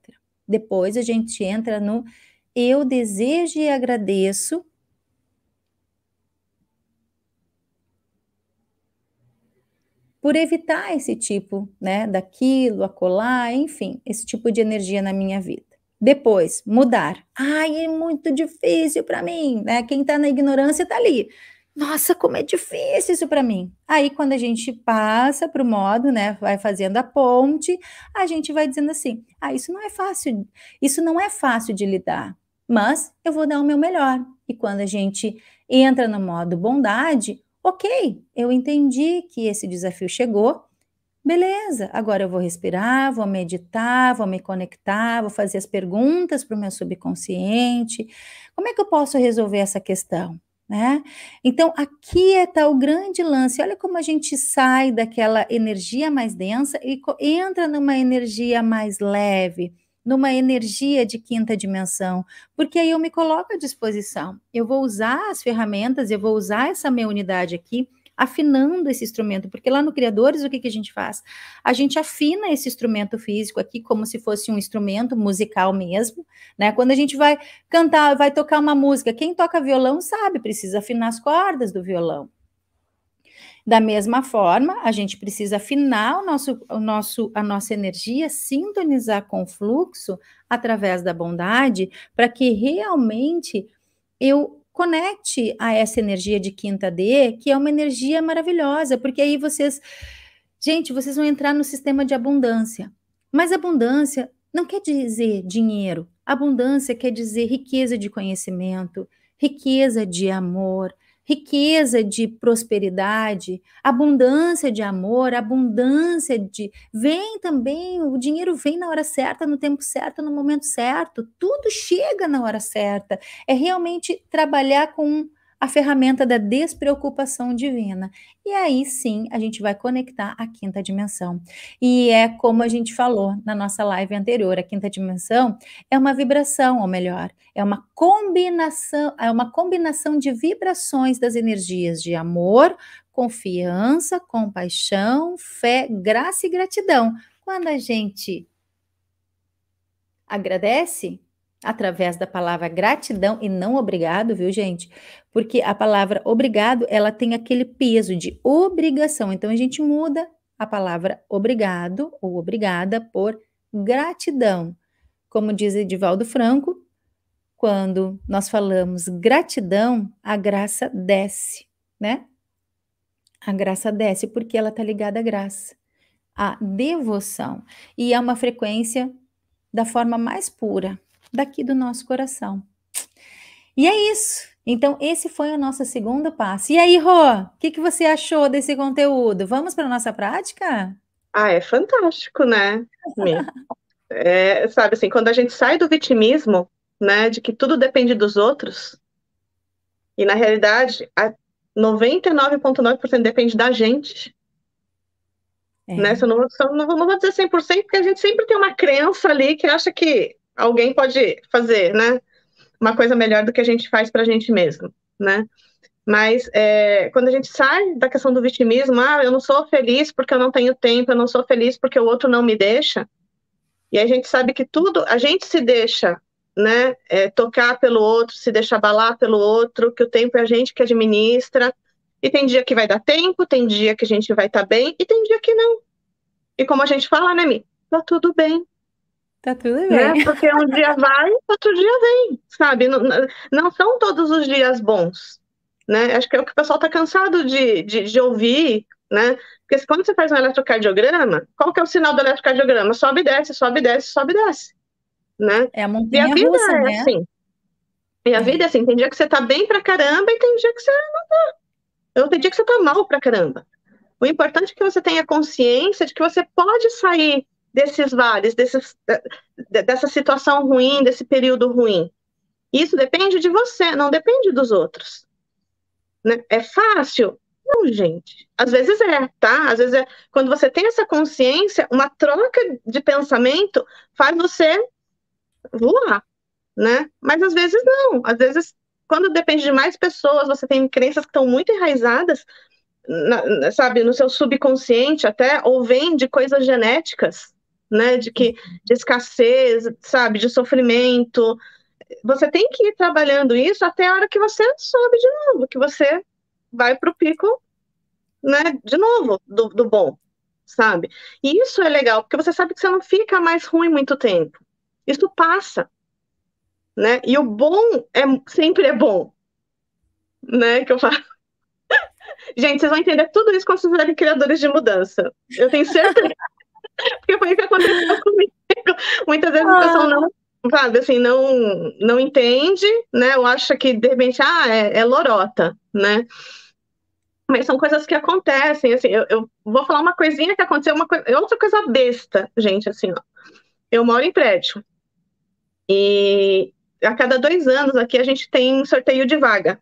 Speaker 1: Depois a gente entra no eu desejo e agradeço. Por evitar esse tipo, né, daquilo, acolá, enfim, esse tipo de energia na minha vida. Depois, mudar. Ai, é muito difícil para mim, né? Quem está na ignorância está ali. Nossa, como é difícil isso para mim. Aí, quando a gente passa para o modo, né, vai fazendo a ponte, a gente vai dizendo assim: ah, isso não é fácil, isso não é fácil de lidar, mas eu vou dar o meu melhor. E quando a gente entra no modo bondade, ok, eu entendi que esse desafio chegou, Beleza, agora eu vou respirar, vou meditar, vou me conectar, vou fazer as perguntas para o meu subconsciente. Como é que eu posso resolver essa questão? Né? Então, aqui está é o grande lance. Olha como a gente sai daquela energia mais densa e entra numa energia mais leve, numa energia de quinta dimensão, porque aí eu me coloco à disposição. Eu vou usar as ferramentas, eu vou usar essa minha unidade aqui afinando esse instrumento, porque lá no Criadores, o que, que a gente faz? A gente afina esse instrumento físico aqui, como se fosse um instrumento musical mesmo, né? Quando a gente vai cantar, vai tocar uma música, quem toca violão sabe, precisa afinar as cordas do violão. Da mesma forma, a gente precisa afinar o nosso, o nosso, a nossa energia, sintonizar com o fluxo através da bondade, para que realmente eu conecte a essa energia de quinta D, que é uma energia maravilhosa, porque aí vocês, gente, vocês vão entrar no sistema de abundância. Mas abundância não quer dizer dinheiro. Abundância quer dizer riqueza de conhecimento, riqueza de amor, riqueza de prosperidade, abundância de amor, abundância de. Vem também, o dinheiro vem na hora certa, no tempo certo, no momento certo, tudo chega na hora certa. É realmente trabalhar com a ferramenta da despreocupação divina. E aí sim a gente vai conectar a quinta dimensão. E é como a gente falou na nossa live anterior, a quinta dimensão é uma vibração, ou melhor, é uma combinação, é uma combinação de vibrações das energias de amor, confiança, compaixão, fé, graça e gratidão. Quando a gente agradece, através da palavra gratidão e não obrigado, viu, gente? Porque a palavra obrigado, ela tem aquele peso de obrigação. Então a gente muda a palavra obrigado ou obrigada por gratidão. Como diz Edivaldo Franco, quando nós falamos gratidão, a graça desce, né? A graça desce porque ela está ligada à graça, à devoção. E é uma frequência da forma mais pura, daqui do nosso coração. E é isso. Então, esse foi o nosso segundo passo. E aí, Rô, o que, que você achou desse conteúdo? Vamos para a nossa prática?
Speaker 2: Ah, é fantástico, né? <laughs> é, sabe assim, quando a gente sai do vitimismo, né, de que tudo depende dos outros, e na realidade, 99,9% depende da gente. É. Né? não, eu não, não vou dizer 100%, porque a gente sempre tem uma crença ali que acha que alguém pode fazer, né? Uma coisa melhor do que a gente faz para a gente mesmo, né? Mas é, quando a gente sai da questão do vitimismo, ah, eu não sou feliz porque eu não tenho tempo, eu não sou feliz porque o outro não me deixa. E a gente sabe que tudo, a gente se deixa, né? É, tocar pelo outro, se deixa abalar pelo outro, que o tempo é a gente que administra. E tem dia que vai dar tempo, tem dia que a gente vai estar tá bem, e tem dia que não. E como a gente fala, né, Mi? Tá tudo bem, Tá tudo né? bem. Né? <laughs> Porque um dia vai, outro dia vem, sabe? Não, não são todos os dias bons. Né? Acho que é o que o pessoal tá cansado de, de, de, ouvir, né? Porque quando você faz um eletrocardiograma, qual que é o sinal do eletrocardiograma? Sobe e desce, sobe e desce, sobe e desce. Né? É a montanha e a vida russa, é né? assim. E a é. vida é assim, tem dia que você tá bem pra caramba e tem dia que você não tá. Ou tem dia que você tá mal pra caramba. O importante é que você tenha consciência de que você pode sair desses vales, desses, dessa situação ruim, desse período ruim? Isso depende de você, não depende dos outros. Né? É fácil? Não, gente. Às vezes é, tá? Às vezes é. Quando você tem essa consciência, uma troca de pensamento faz você voar, né? Mas às vezes não. Às vezes, quando depende de mais pessoas, você tem crenças que estão muito enraizadas, na, sabe, no seu subconsciente até, ou vem de coisas genéticas, né? De que de escassez, sabe, de sofrimento. Você tem que ir trabalhando isso até a hora que você sobe de novo, que você vai para o pico, né? De novo do, do bom, sabe? E isso é legal porque você sabe que você não fica mais ruim muito tempo. Isso passa, né? E o bom é sempre é bom, né? Que eu falo. <laughs> Gente, vocês vão entender tudo isso quando vocês forem criadores de mudança. Eu tenho certeza. <laughs> Porque foi isso que aconteceu comigo. Muitas vezes ah. a pessoa ah. não sabe, assim, não, não entende, né? Ou acha que, de repente, ah, é, é lorota, né? Mas são coisas que acontecem, assim, eu, eu vou falar uma coisinha que aconteceu, uma coisa, é outra coisa besta, gente, assim, ó. Eu moro em prédio. E a cada dois anos aqui a gente tem um sorteio de vaga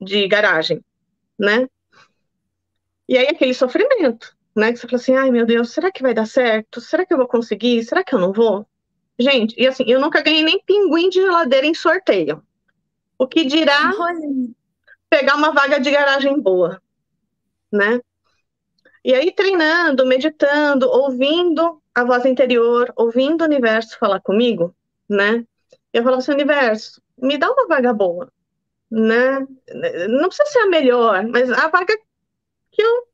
Speaker 2: de garagem, né? E aí aquele sofrimento, né? Que você fala assim, ai meu Deus, será que vai dar certo? Será que eu vou conseguir? Será que eu não vou? Gente, e assim, eu nunca ganhei nem pinguim de geladeira em sorteio. O que dirá <laughs> pegar uma vaga de garagem boa, né? E aí treinando, meditando, ouvindo a voz interior, ouvindo o universo falar comigo, né? Eu falava assim, universo, me dá uma vaga boa, né? Não precisa ser a melhor, mas a vaga que eu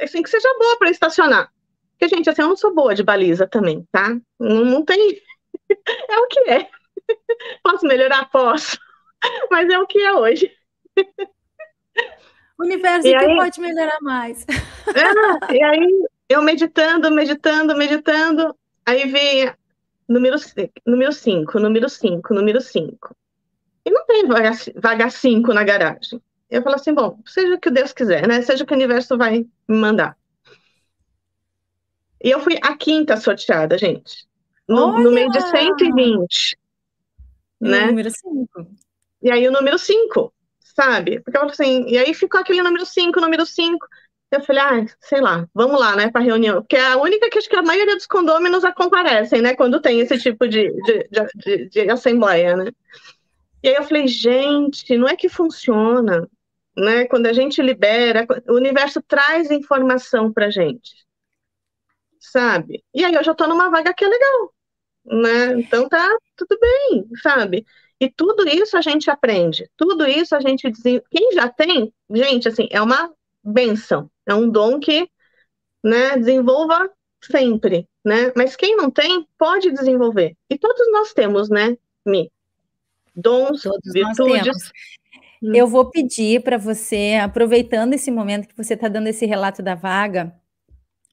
Speaker 2: assim, que seja boa para estacionar. Porque, gente, assim, eu não sou boa de baliza também, tá? Não, não tem. <laughs> É o que é. <laughs> Posso melhorar? Posso. <laughs> Mas é o que é hoje. O universo e que aí... pode melhorar mais. É, e aí, eu meditando, meditando, meditando. Aí vem número número 5, número 5, número 5. E não tem vaga 5 na garagem. Eu falo assim, bom, seja o que Deus quiser, né? Seja o que o universo vai me mandar. E eu fui a quinta sorteada, gente. No, no meio de 120. E né? Número 5. E aí o número 5, sabe? Porque eu falo assim, e aí ficou aquele número 5, número 5. Eu falei, ah, sei lá, vamos lá, né, para reunião. Porque é a única que acho que a maioria dos condôminos já comparecem, né, quando tem esse tipo de, de, de, de, de assembleia, né? E aí eu falei, gente, não é que funciona né? Quando a gente libera, o universo traz informação para gente, sabe? E aí eu já estou numa vaga que é legal, né? Então tá tudo bem, sabe? E tudo isso a gente aprende, tudo isso a gente desenvolve. Quem já tem, gente, assim, é uma benção, é um dom que, né? Desenvolva sempre, né? Mas quem não tem pode desenvolver. E todos nós temos, né? me Dons,
Speaker 1: todos virtudes. Hum. Eu vou pedir para você, aproveitando esse momento que você está dando esse relato da vaga,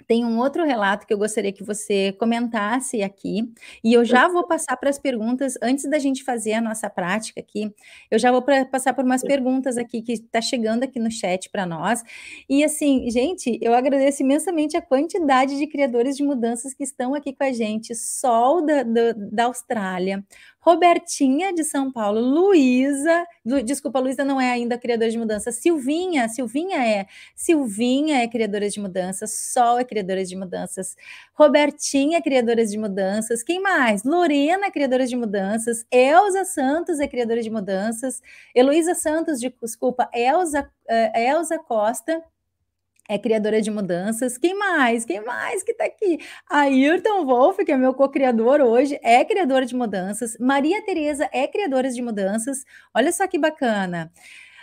Speaker 1: tem um outro relato que eu gostaria que você comentasse aqui, e eu já vou passar para as perguntas, antes da gente fazer a nossa prática aqui, eu já vou pra, passar por umas perguntas aqui que está chegando aqui no chat para nós. E assim, gente, eu agradeço imensamente a quantidade de criadores de mudanças que estão aqui com a gente, Sol da, da, da Austrália, Robertinha de São Paulo, Luísa, Lu, desculpa, Luísa não é ainda criadora de mudança, Silvinha, Silvinha é, Silvinha é criadora de mudanças, Sol é criadora de mudanças, Robertinha, é criadora de mudanças, quem mais? Lorena, é criadora de mudanças, Elza Santos é criadora de mudanças, Heloísa Santos, de, desculpa, Elza, uh, Elza Costa, é criadora de mudanças. Quem mais? Quem mais que está aqui? Ayrton Wolff, que é meu co-criador hoje, é criadora de mudanças. Maria Tereza é criadora de mudanças. Olha só que bacana.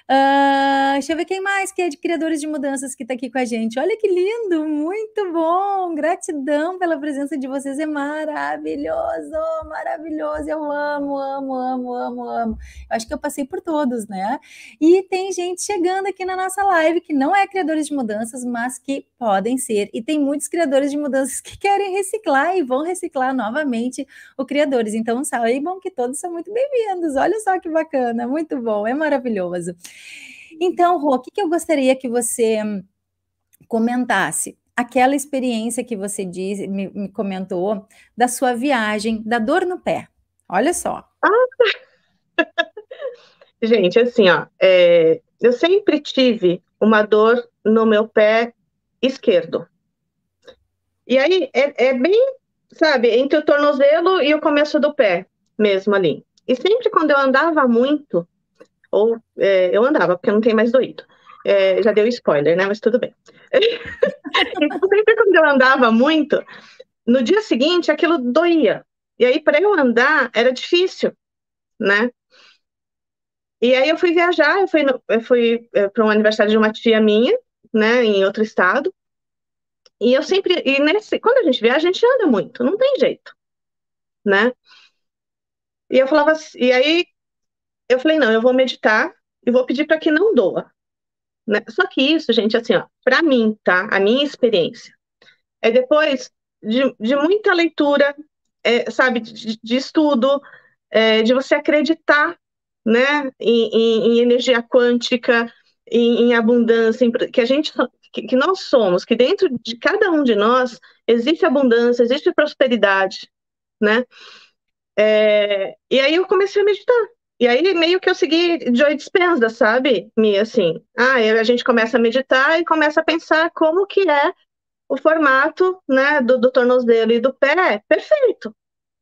Speaker 1: Uh, deixa eu ver quem mais que é de Criadores de Mudanças que está aqui com a gente. Olha que lindo, muito bom. Gratidão pela presença de vocês, é maravilhoso, maravilhoso. Eu amo, amo, amo, amo, amo. Eu acho que eu passei por todos, né? E tem gente chegando aqui na nossa live que não é Criadores de Mudanças, mas que podem ser. E tem muitos criadores de mudanças que <laughs> querem reciclar e vão reciclar novamente o criadores. Então, saibam que todos são muito bem-vindos. Olha só que bacana, muito bom, é maravilhoso. Então, Rô, o que, que eu gostaria que você hum, comentasse? Aquela experiência que você diz, me, me comentou da sua viagem, da dor no pé.
Speaker 2: Olha só. <laughs> Gente, assim, ó, é, eu sempre tive uma dor no meu pé esquerdo. E aí é, é bem, sabe, entre o tornozelo e o começo do pé mesmo ali. E sempre quando eu andava muito, ou é, eu andava, porque não tem mais doído. É, já deu spoiler, né? Mas tudo bem. então, <laughs> sempre quando eu andava muito, no dia seguinte aquilo doía. E aí, para eu andar, era difícil, né? E aí eu fui viajar, eu fui, eu fui é, para um aniversário de uma tia minha, né, em outro estado. E eu sempre, e nesse, quando a gente viaja, a gente anda muito, não tem jeito, né? E eu falava, assim, e aí eu falei, não, eu vou meditar e vou pedir para que não doa. Né? Só que isso, gente, assim, ó, para mim, tá? A minha experiência é depois de, de muita leitura, é, sabe, de, de estudo, é, de você acreditar, né, em, em, em energia quântica, em, em abundância, em, que a gente que, que nós somos, que dentro de cada um de nós existe abundância, existe prosperidade, né? É, e aí eu comecei a meditar. E aí meio que eu segui Joy Dispenza, sabe? Me assim, ah, a gente começa a meditar e começa a pensar como que é o formato, né, do, do tornozelo e do pé, perfeito,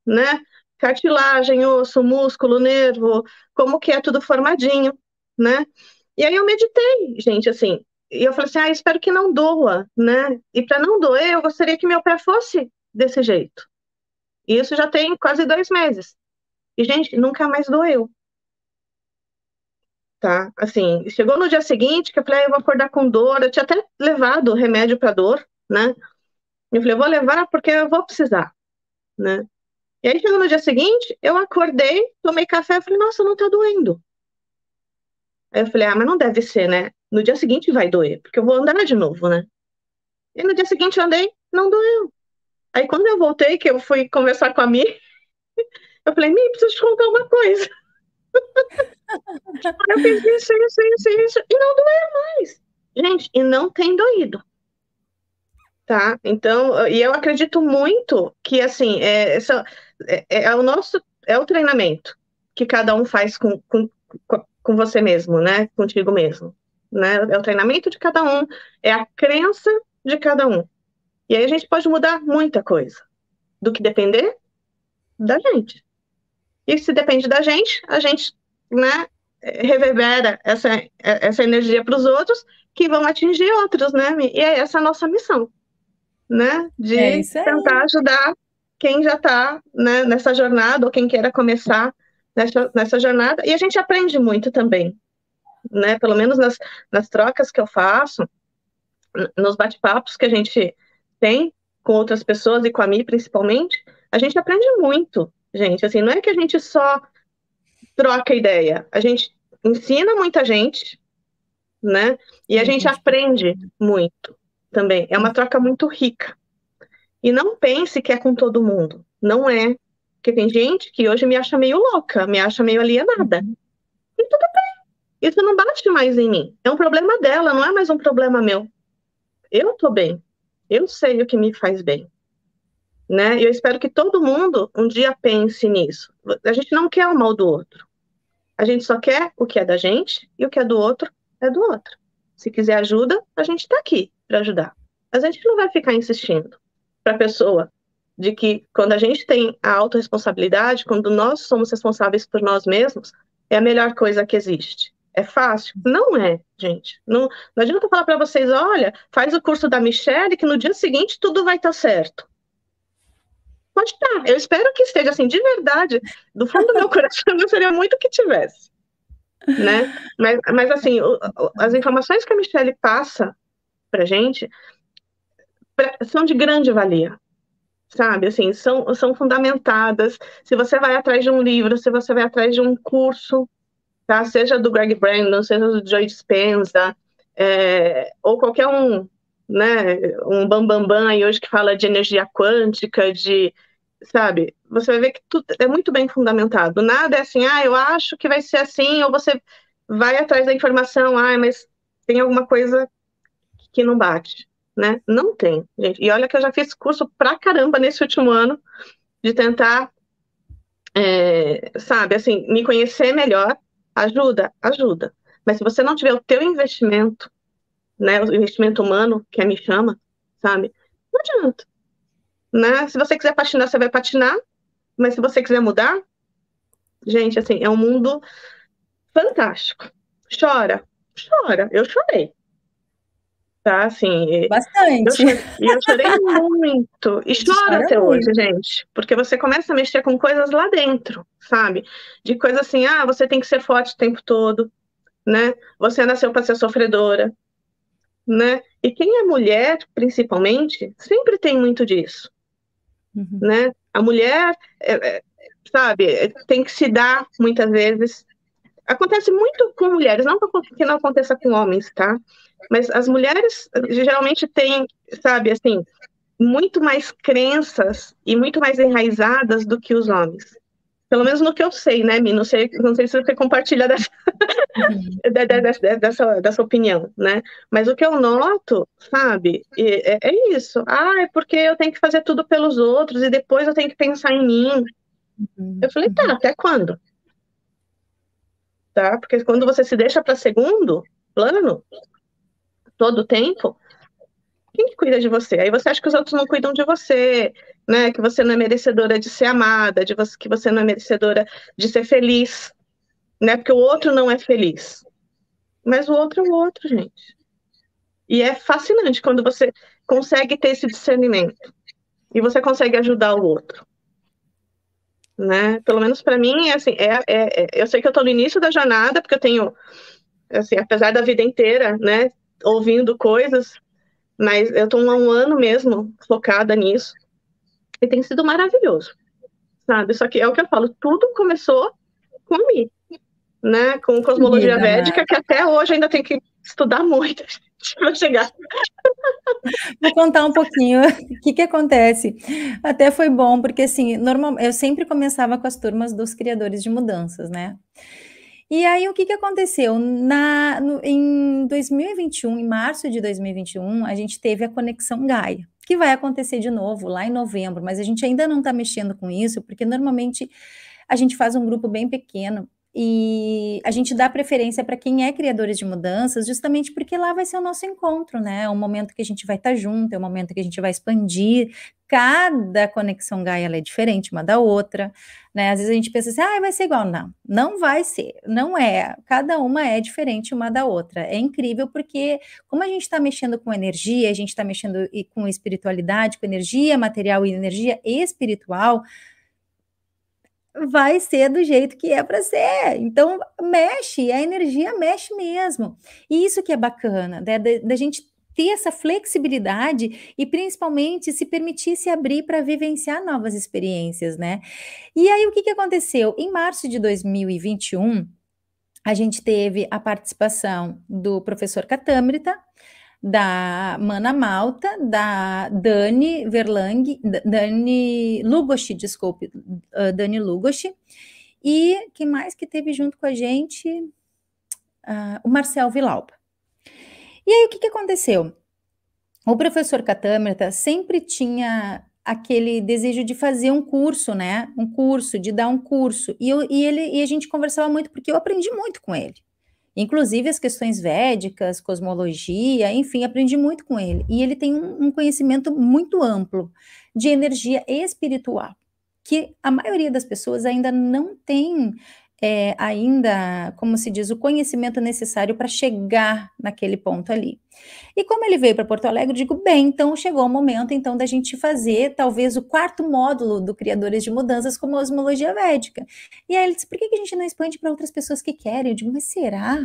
Speaker 2: né? Cartilagem, osso, músculo, nervo, como que é tudo formadinho, né? E aí eu meditei, gente, assim. E eu falei assim, ah, espero que não doa, né? E para não doer, eu gostaria que meu pé fosse desse jeito. E isso já tem quase dois meses. E, gente, nunca mais doeu. Tá? Assim, chegou no dia seguinte que eu falei, ah, eu vou acordar com dor. Eu tinha até levado o remédio para dor, né? Eu falei, eu vou levar porque eu vou precisar, né? E aí chegou no dia seguinte, eu acordei, tomei café, falei, nossa, não tá doendo. Aí eu falei, ah, mas não deve ser, né? No dia seguinte vai doer, porque eu vou andar de novo, né? E no dia seguinte eu andei, não doeu. Aí quando eu voltei, que eu fui conversar com a Mi, <laughs> eu falei, Mi, preciso te contar uma coisa. <laughs> eu fiz isso, isso, isso, isso, e não doeu mais. Gente, e não tem doído. Tá? Então, e eu acredito muito que, assim, é, essa é, é, é o nosso, é o treinamento que cada um faz com, com, com com você mesmo, né? Contigo mesmo. Né? É o treinamento de cada um, é a crença de cada um. E aí a gente pode mudar muita coisa. Do que depender da gente. E se depende da gente, a gente né, reverbera essa, essa energia para os outros que vão atingir outros, né? E é essa a nossa missão, né? De é tentar ajudar quem já está né, nessa jornada ou quem queira começar nessa, nessa jornada. E a gente aprende muito também, né? Pelo menos nas, nas trocas que eu faço, nos bate-papos que a gente tem com outras pessoas e com a mim principalmente, a gente aprende muito, gente. Assim, não é que a gente só troca ideia, a gente ensina muita gente, né? E a gente aprende muito também. É uma troca muito rica. E não pense que é com todo mundo. Não é. Porque tem gente que hoje me acha meio louca, me acha meio alienada. E tudo bem. Isso não bate mais em mim. É um problema dela, não é mais um problema meu. Eu tô bem. Eu sei o que me faz bem. Né? Eu espero que todo mundo um dia pense nisso. A gente não quer o mal do outro. A gente só quer o que é da gente e o que é do outro é do outro. Se quiser ajuda, a gente está aqui para ajudar. Mas a gente não vai ficar insistindo para a pessoa de que quando a gente tem a autorresponsabilidade, quando nós somos responsáveis por nós mesmos, é a melhor coisa que existe. É fácil? Não é, gente. Não, não adianta falar para vocês, olha, faz o curso da Michelle que no dia seguinte tudo vai estar tá certo. Pode estar. Tá. Eu espero que esteja assim, de verdade. Do fundo do meu <laughs> coração, eu seria muito que tivesse. Né? Mas, mas assim, o, as informações que a Michelle passa para gente pra, são de grande valia sabe? Assim, são, são fundamentadas. Se você vai atrás de um livro, se você vai atrás de um curso, tá? Seja do Greg Brandon, seja do Joy Dispenza, é, ou qualquer um, né? Um bambambam bam, bam, aí hoje que fala de energia quântica, de sabe? Você vai ver que tudo é muito bem fundamentado. Nada é assim, ah, eu acho que vai ser assim, ou você vai atrás da informação, ah, mas tem alguma coisa que não bate né? Não tem, gente. E olha que eu já fiz curso pra caramba nesse último ano de tentar, é, sabe, assim, me conhecer melhor. Ajuda, ajuda. Mas se você não tiver o teu investimento, né, o investimento humano, que me chama, sabe, não adianta. Né? Se você quiser patinar, você vai patinar, mas se você quiser mudar, gente, assim, é um mundo fantástico. Chora, chora. Eu chorei tá? Assim, Bastante. E eu, eu chorei muito. E chora até muito. hoje, gente. Porque você começa a mexer com coisas lá dentro, sabe? De coisa assim, ah, você tem que ser forte o tempo todo, né? Você nasceu para ser sofredora, né? E quem é mulher, principalmente, sempre tem muito disso, uhum. né? A mulher, é, é, sabe, tem que se dar muitas vezes acontece muito com mulheres, não que não aconteça com homens, tá? Mas as mulheres eh, geralmente têm, sabe, assim, muito mais crenças e muito mais enraizadas do que os homens. Pelo menos no que eu sei, né, Mi? Não sei, não sei se você compartilha dessa, uhum. <laughs> dessa, dessa, dessa opinião, né? Mas o que eu noto, sabe, é, é isso. Ah, é porque eu tenho que fazer tudo pelos outros e depois eu tenho que pensar em mim. Uhum. Eu falei, tá, uhum. até quando? tá? Porque quando você se deixa para segundo plano, todo o tempo, quem que cuida de você? Aí você acha que os outros não cuidam de você, né? Que você não é merecedora de ser amada, de você, que você não é merecedora de ser feliz, né? Porque o outro não é feliz. Mas o outro é o outro, gente. E é fascinante quando você consegue ter esse discernimento e você consegue ajudar o outro né? Pelo menos para mim, assim, é, é, é, eu sei que eu estou no início da jornada, porque eu tenho, assim, apesar da vida inteira, né, ouvindo coisas, mas eu estou há um ano mesmo focada nisso, e tem sido maravilhoso, sabe? Só que é o que eu falo, tudo começou comigo, né, com cosmologia Vida, né? védica, né? que até hoje ainda tem que estudar muito, mas <laughs> chegar.
Speaker 1: Vou contar um pouquinho <laughs> o que, que acontece. Até foi bom, porque assim, normal, eu sempre começava com as turmas dos criadores de mudanças, né? E aí, o que, que aconteceu? Na, no, em 2021, em março de 2021, a gente teve a Conexão Gaia, que vai acontecer de novo lá em novembro, mas a gente ainda não está mexendo com isso, porque normalmente a gente faz um grupo bem pequeno e a gente dá preferência para quem é criadores de mudanças, justamente porque lá vai ser o nosso encontro, né? É um momento que a gente vai estar tá junto, é um momento que a gente vai expandir. Cada conexão Gaia é diferente uma da outra, né? Às vezes a gente pensa assim, ah, vai ser igual. Não, não vai ser, não é. Cada uma é diferente uma da outra. É incrível porque, como a gente está mexendo com energia, a gente está mexendo com espiritualidade, com energia material e energia espiritual, vai ser do jeito que é para ser. Então, mexe, a energia mexe mesmo. E isso que é bacana, né? da, da gente ter essa flexibilidade e principalmente se permitir se abrir para vivenciar novas experiências, né? E aí o que, que aconteceu? Em março de 2021, a gente teve a participação do professor Catâmrita, da Mana Malta, da Dani Verlang, Dani Lugoshi, desculpe, eh, Dani Lugoshi, e quem mais que teve junto com a gente? Uh, o Marcel Vilaupa. E aí, o que, que aconteceu? O professor Catâmerta sempre tinha aquele desejo de fazer um curso, né? Um curso, de dar um curso. E, eu, e, ele, e a gente conversava muito, porque eu aprendi muito com ele. Inclusive as questões védicas, cosmologia, enfim, aprendi muito com ele. E ele tem um, um conhecimento muito amplo de energia espiritual, que a maioria das pessoas ainda não tem é, ainda, como se diz, o conhecimento necessário para chegar naquele ponto ali. E como ele veio para Porto Alegre, digo, bem, então chegou o momento então da gente fazer talvez o quarto módulo do Criadores de Mudanças como Osmologia Védica. E aí ele disse, por que, que a gente não expande para outras pessoas que querem? Eu digo, mas será?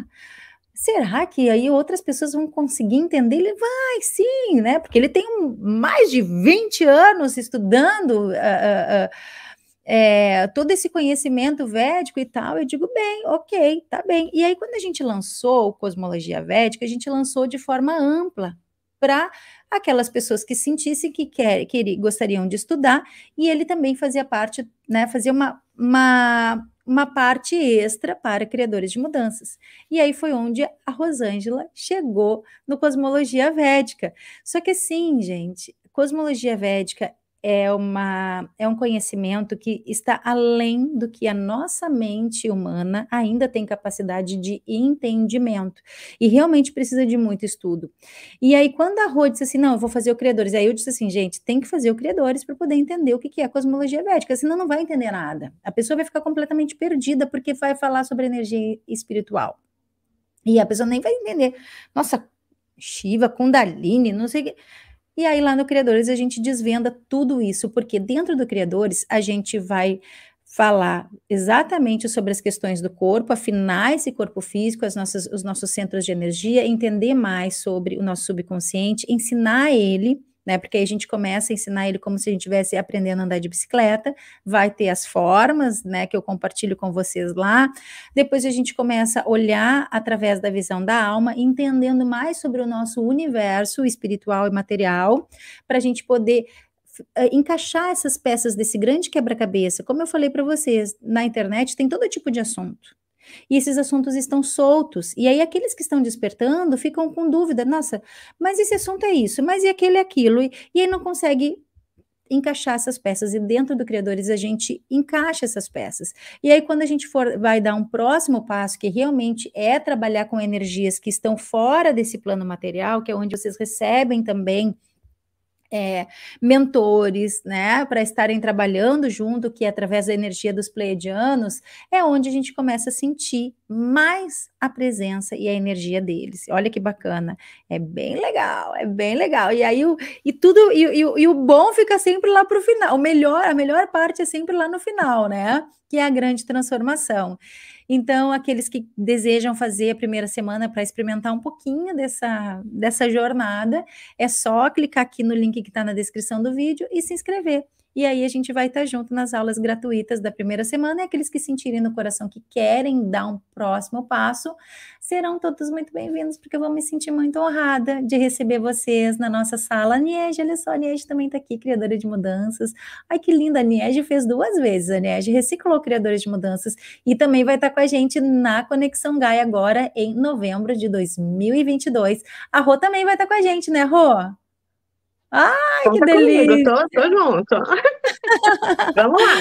Speaker 1: Será que aí outras pessoas vão conseguir entender? Ele vai, sim, né? Porque ele tem um, mais de 20 anos estudando... Uh, uh, uh, é, todo esse conhecimento védico e tal, eu digo, bem, ok, tá bem. E aí, quando a gente lançou Cosmologia Védica, a gente lançou de forma ampla para aquelas pessoas que sentissem que, quer, que gostariam de estudar, e ele também fazia parte, né, fazia uma, uma, uma parte extra para criadores de mudanças. E aí foi onde a Rosângela chegou no Cosmologia Védica. Só que assim, gente, Cosmologia Védica é, uma, é um conhecimento que está além do que a nossa mente humana ainda tem capacidade de entendimento. E realmente precisa de muito estudo. E aí, quando a Rô disse assim, não, eu vou fazer o Criadores, aí eu disse assim, gente, tem que fazer o Criadores para poder entender o que, que é cosmologia védica, senão não vai entender nada. A pessoa vai ficar completamente perdida porque vai falar sobre energia espiritual. E a pessoa nem vai entender. Nossa, Shiva, Kundalini, não sei o que e aí lá no Criadores a gente desvenda tudo isso, porque dentro do Criadores a gente vai falar exatamente sobre as questões do corpo, afinar esse corpo físico, as nossas, os nossos centros de energia, entender mais sobre o nosso subconsciente, ensinar ele né? Porque aí a gente começa a ensinar ele como se a gente estivesse aprendendo a andar de bicicleta, vai ter as formas, né, que eu compartilho com vocês lá. Depois a gente começa a olhar através da visão da alma, entendendo mais sobre o nosso universo espiritual e material, para a gente poder eh, encaixar essas peças desse grande quebra-cabeça. Como eu falei para vocês, na internet tem todo tipo de assunto. E esses assuntos estão soltos. E aí aqueles que estão despertando ficam com dúvida, nossa, mas esse assunto é isso, mas e aquele é aquilo? E, e aí não consegue encaixar essas peças e dentro do criadores a gente encaixa essas peças. E aí quando a gente for vai dar um próximo passo que realmente é trabalhar com energias que estão fora desse plano material, que é onde vocês recebem também é, mentores, né, para estarem trabalhando junto, que é através da energia dos pleiadianos é onde a gente começa a sentir mais a presença e a energia deles. Olha que bacana, é bem legal, é bem legal. E aí o, e tudo e, e, e o bom fica sempre lá para o final. O melhor, a melhor parte é sempre lá no final, né? Que é a grande transformação. Então, aqueles que desejam fazer a primeira semana para experimentar um pouquinho dessa, dessa jornada, é só clicar aqui no link que está na descrição do vídeo e se inscrever. E aí a gente vai estar junto nas aulas gratuitas da primeira semana. E aqueles que sentirem no coração que querem dar um próximo passo serão todos muito bem-vindos, porque eu vou me sentir muito honrada de receber vocês na nossa sala. A Niege, olha só, a Niege também está aqui, criadora de mudanças. Ai, que linda! A Niege fez duas vezes, a Niege reciclou criadores de mudanças e também vai estar com a gente na Conexão Gaia agora em novembro de 2022. A Rô também vai estar com a gente, né, Rô? Ai, Conta que delícia! Comigo, tô, tô junto. <laughs> Vamos lá!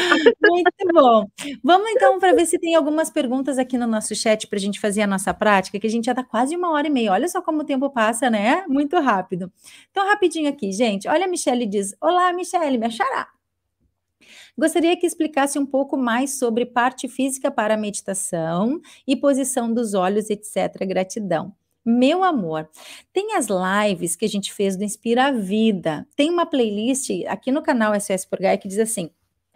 Speaker 1: Muito bom. Vamos então para ver se tem algumas perguntas aqui no nosso chat para a gente fazer a nossa prática, que a gente já está quase uma hora e meia. Olha só como o tempo passa, né? Muito rápido. Então, rapidinho aqui, gente. Olha, a Michelle diz: Olá, Michelle, me achará. Gostaria que explicasse um pouco mais sobre parte física para meditação e posição dos olhos, etc. Gratidão. Meu amor, tem as lives que a gente fez do Inspira a Vida. Tem uma playlist aqui no canal SS por Gaia que diz assim: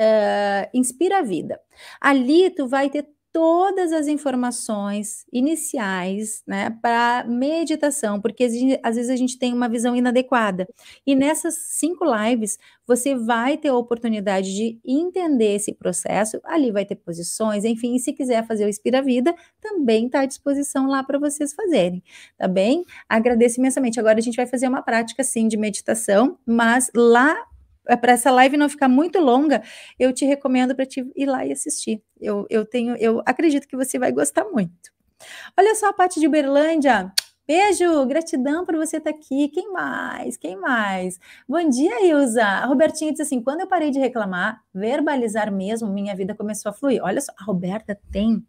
Speaker 1: uh, Inspira a Vida. Ali tu vai ter todas as informações iniciais né, para meditação, porque às vezes a gente tem uma visão inadequada. E nessas cinco lives, você vai ter a oportunidade de entender esse processo. Ali vai ter posições, enfim, e se quiser fazer o Inspira Vida, também está à disposição lá para vocês fazerem, tá bem? Agradeço imensamente. Agora a gente vai fazer uma prática, sim, de meditação, mas lá eh, para essa live não ficar muito longa, eu te recomendo para te ir lá e assistir. Eu, eu tenho, eu acredito que você vai gostar muito. Olha só a parte de Uberlândia. Beijo, gratidão por você estar tá aqui. Quem mais? Quem mais? Bom dia, Ilza. A Robertinha disse assim: quando eu parei de reclamar, verbalizar mesmo, minha vida começou a fluir. Olha só, a Roberta tem.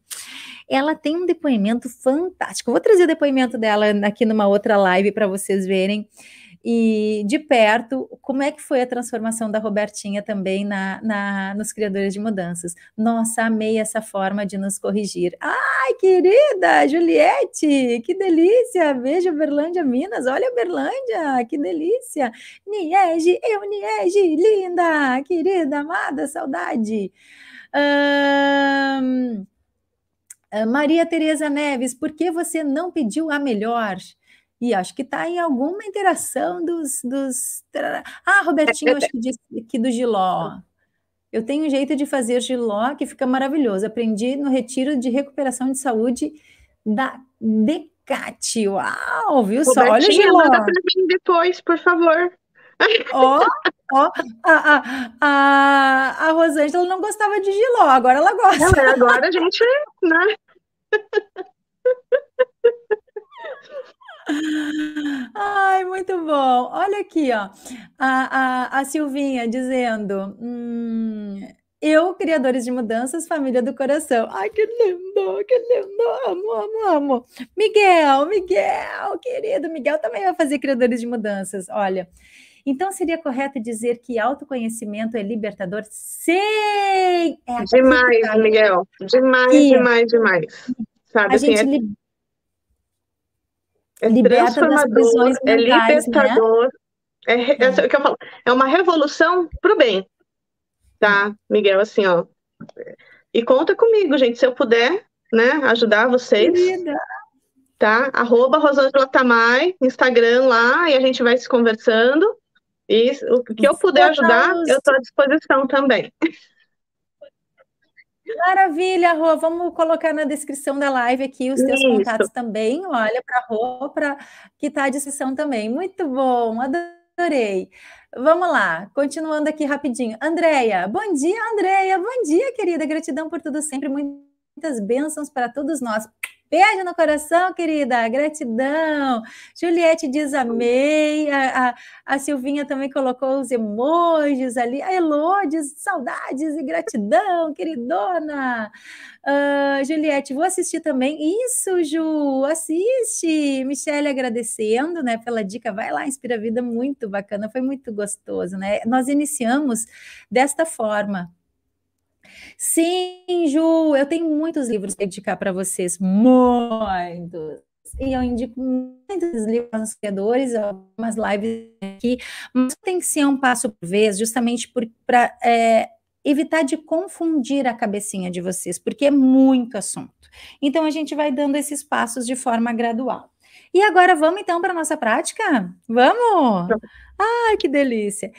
Speaker 1: Ela tem um depoimento fantástico. vou trazer o depoimento dela aqui numa outra live para vocês verem e de perto, como é que foi a transformação da Robertinha também na, na nos criadores de mudanças? Nossa, amei essa forma de nos corrigir. Ai, querida Juliette, que delícia! Veja Berlândia, Minas, olha Berlândia, que delícia! Niege, eu Niege, linda, querida, amada, saudade. Hum, Maria Tereza Neves, por que você não pediu a melhor? E acho que está em alguma interação dos. dos... Ah, Robertinho, é, acho que disse aqui do Giló. É. Eu tenho um jeito de fazer Giló que fica maravilhoso. Aprendi no retiro de recuperação de saúde da Decate. Uau, viu só? Olha o Giló. Manda para mim depois, por favor. Ó, oh, ó, oh, a, a, a, Rosângela não gostava de Giló, agora ela gosta. Não, é, agora a gente, né? <laughs> <laughs> Ai, muito bom. Olha aqui, ó, a, a, a Silvinha dizendo. Hum, eu, Criadores de Mudanças, Família do Coração. Ai, que lindo, que lindo. Amo, amo, amo. Miguel, Miguel, querido. Miguel também vai fazer Criadores de Mudanças. Olha, então seria correto dizer que autoconhecimento é libertador? Sim! É demais, tá.
Speaker 2: Miguel. Demais, e, demais, demais. Sabe, a assim, gente é... É liberta transformador, é né? libertador. Né? É, é, é, o que eu falo, é uma revolução para o bem, tá, Miguel? Assim, ó. E conta comigo, gente, se eu puder, né, ajudar vocês. Querida. Tá? Arroba Rosângela Tamay, Instagram lá, e a gente vai se conversando. E o que eu puder ajudar, eu estou à disposição também. <laughs>
Speaker 1: Maravilha, Rô. Vamos colocar na descrição da live aqui os teus Isso. contatos também. Olha para a Rô, pra, que está à descrição também. Muito bom, adorei. Vamos lá, continuando aqui rapidinho. Andréia, bom dia, Andréia. Bom dia, querida. Gratidão por tudo sempre. Muitas bênçãos para todos nós. Beijo no coração, querida. Gratidão. Juliette diz amei. A, a, a Silvinha também colocou os emojis ali. A Elô diz saudades e gratidão, queridona. Uh, Juliette, vou assistir também. Isso, Ju, assiste. Michele agradecendo, né, pela dica. Vai lá, Inspira Vida, muito bacana. Foi muito gostoso, né? Nós iniciamos desta forma Sim, Ju, eu tenho muitos livros para indicar para vocês, muitos. E eu indico muitos livros aos criadores, algumas lives aqui, mas tem que ser um passo por vez, justamente para é, evitar de confundir a cabecinha de vocês, porque é muito assunto. Então, a gente vai dando esses passos de forma gradual. E agora vamos então para a nossa prática? Vamos! Ai, que delícia!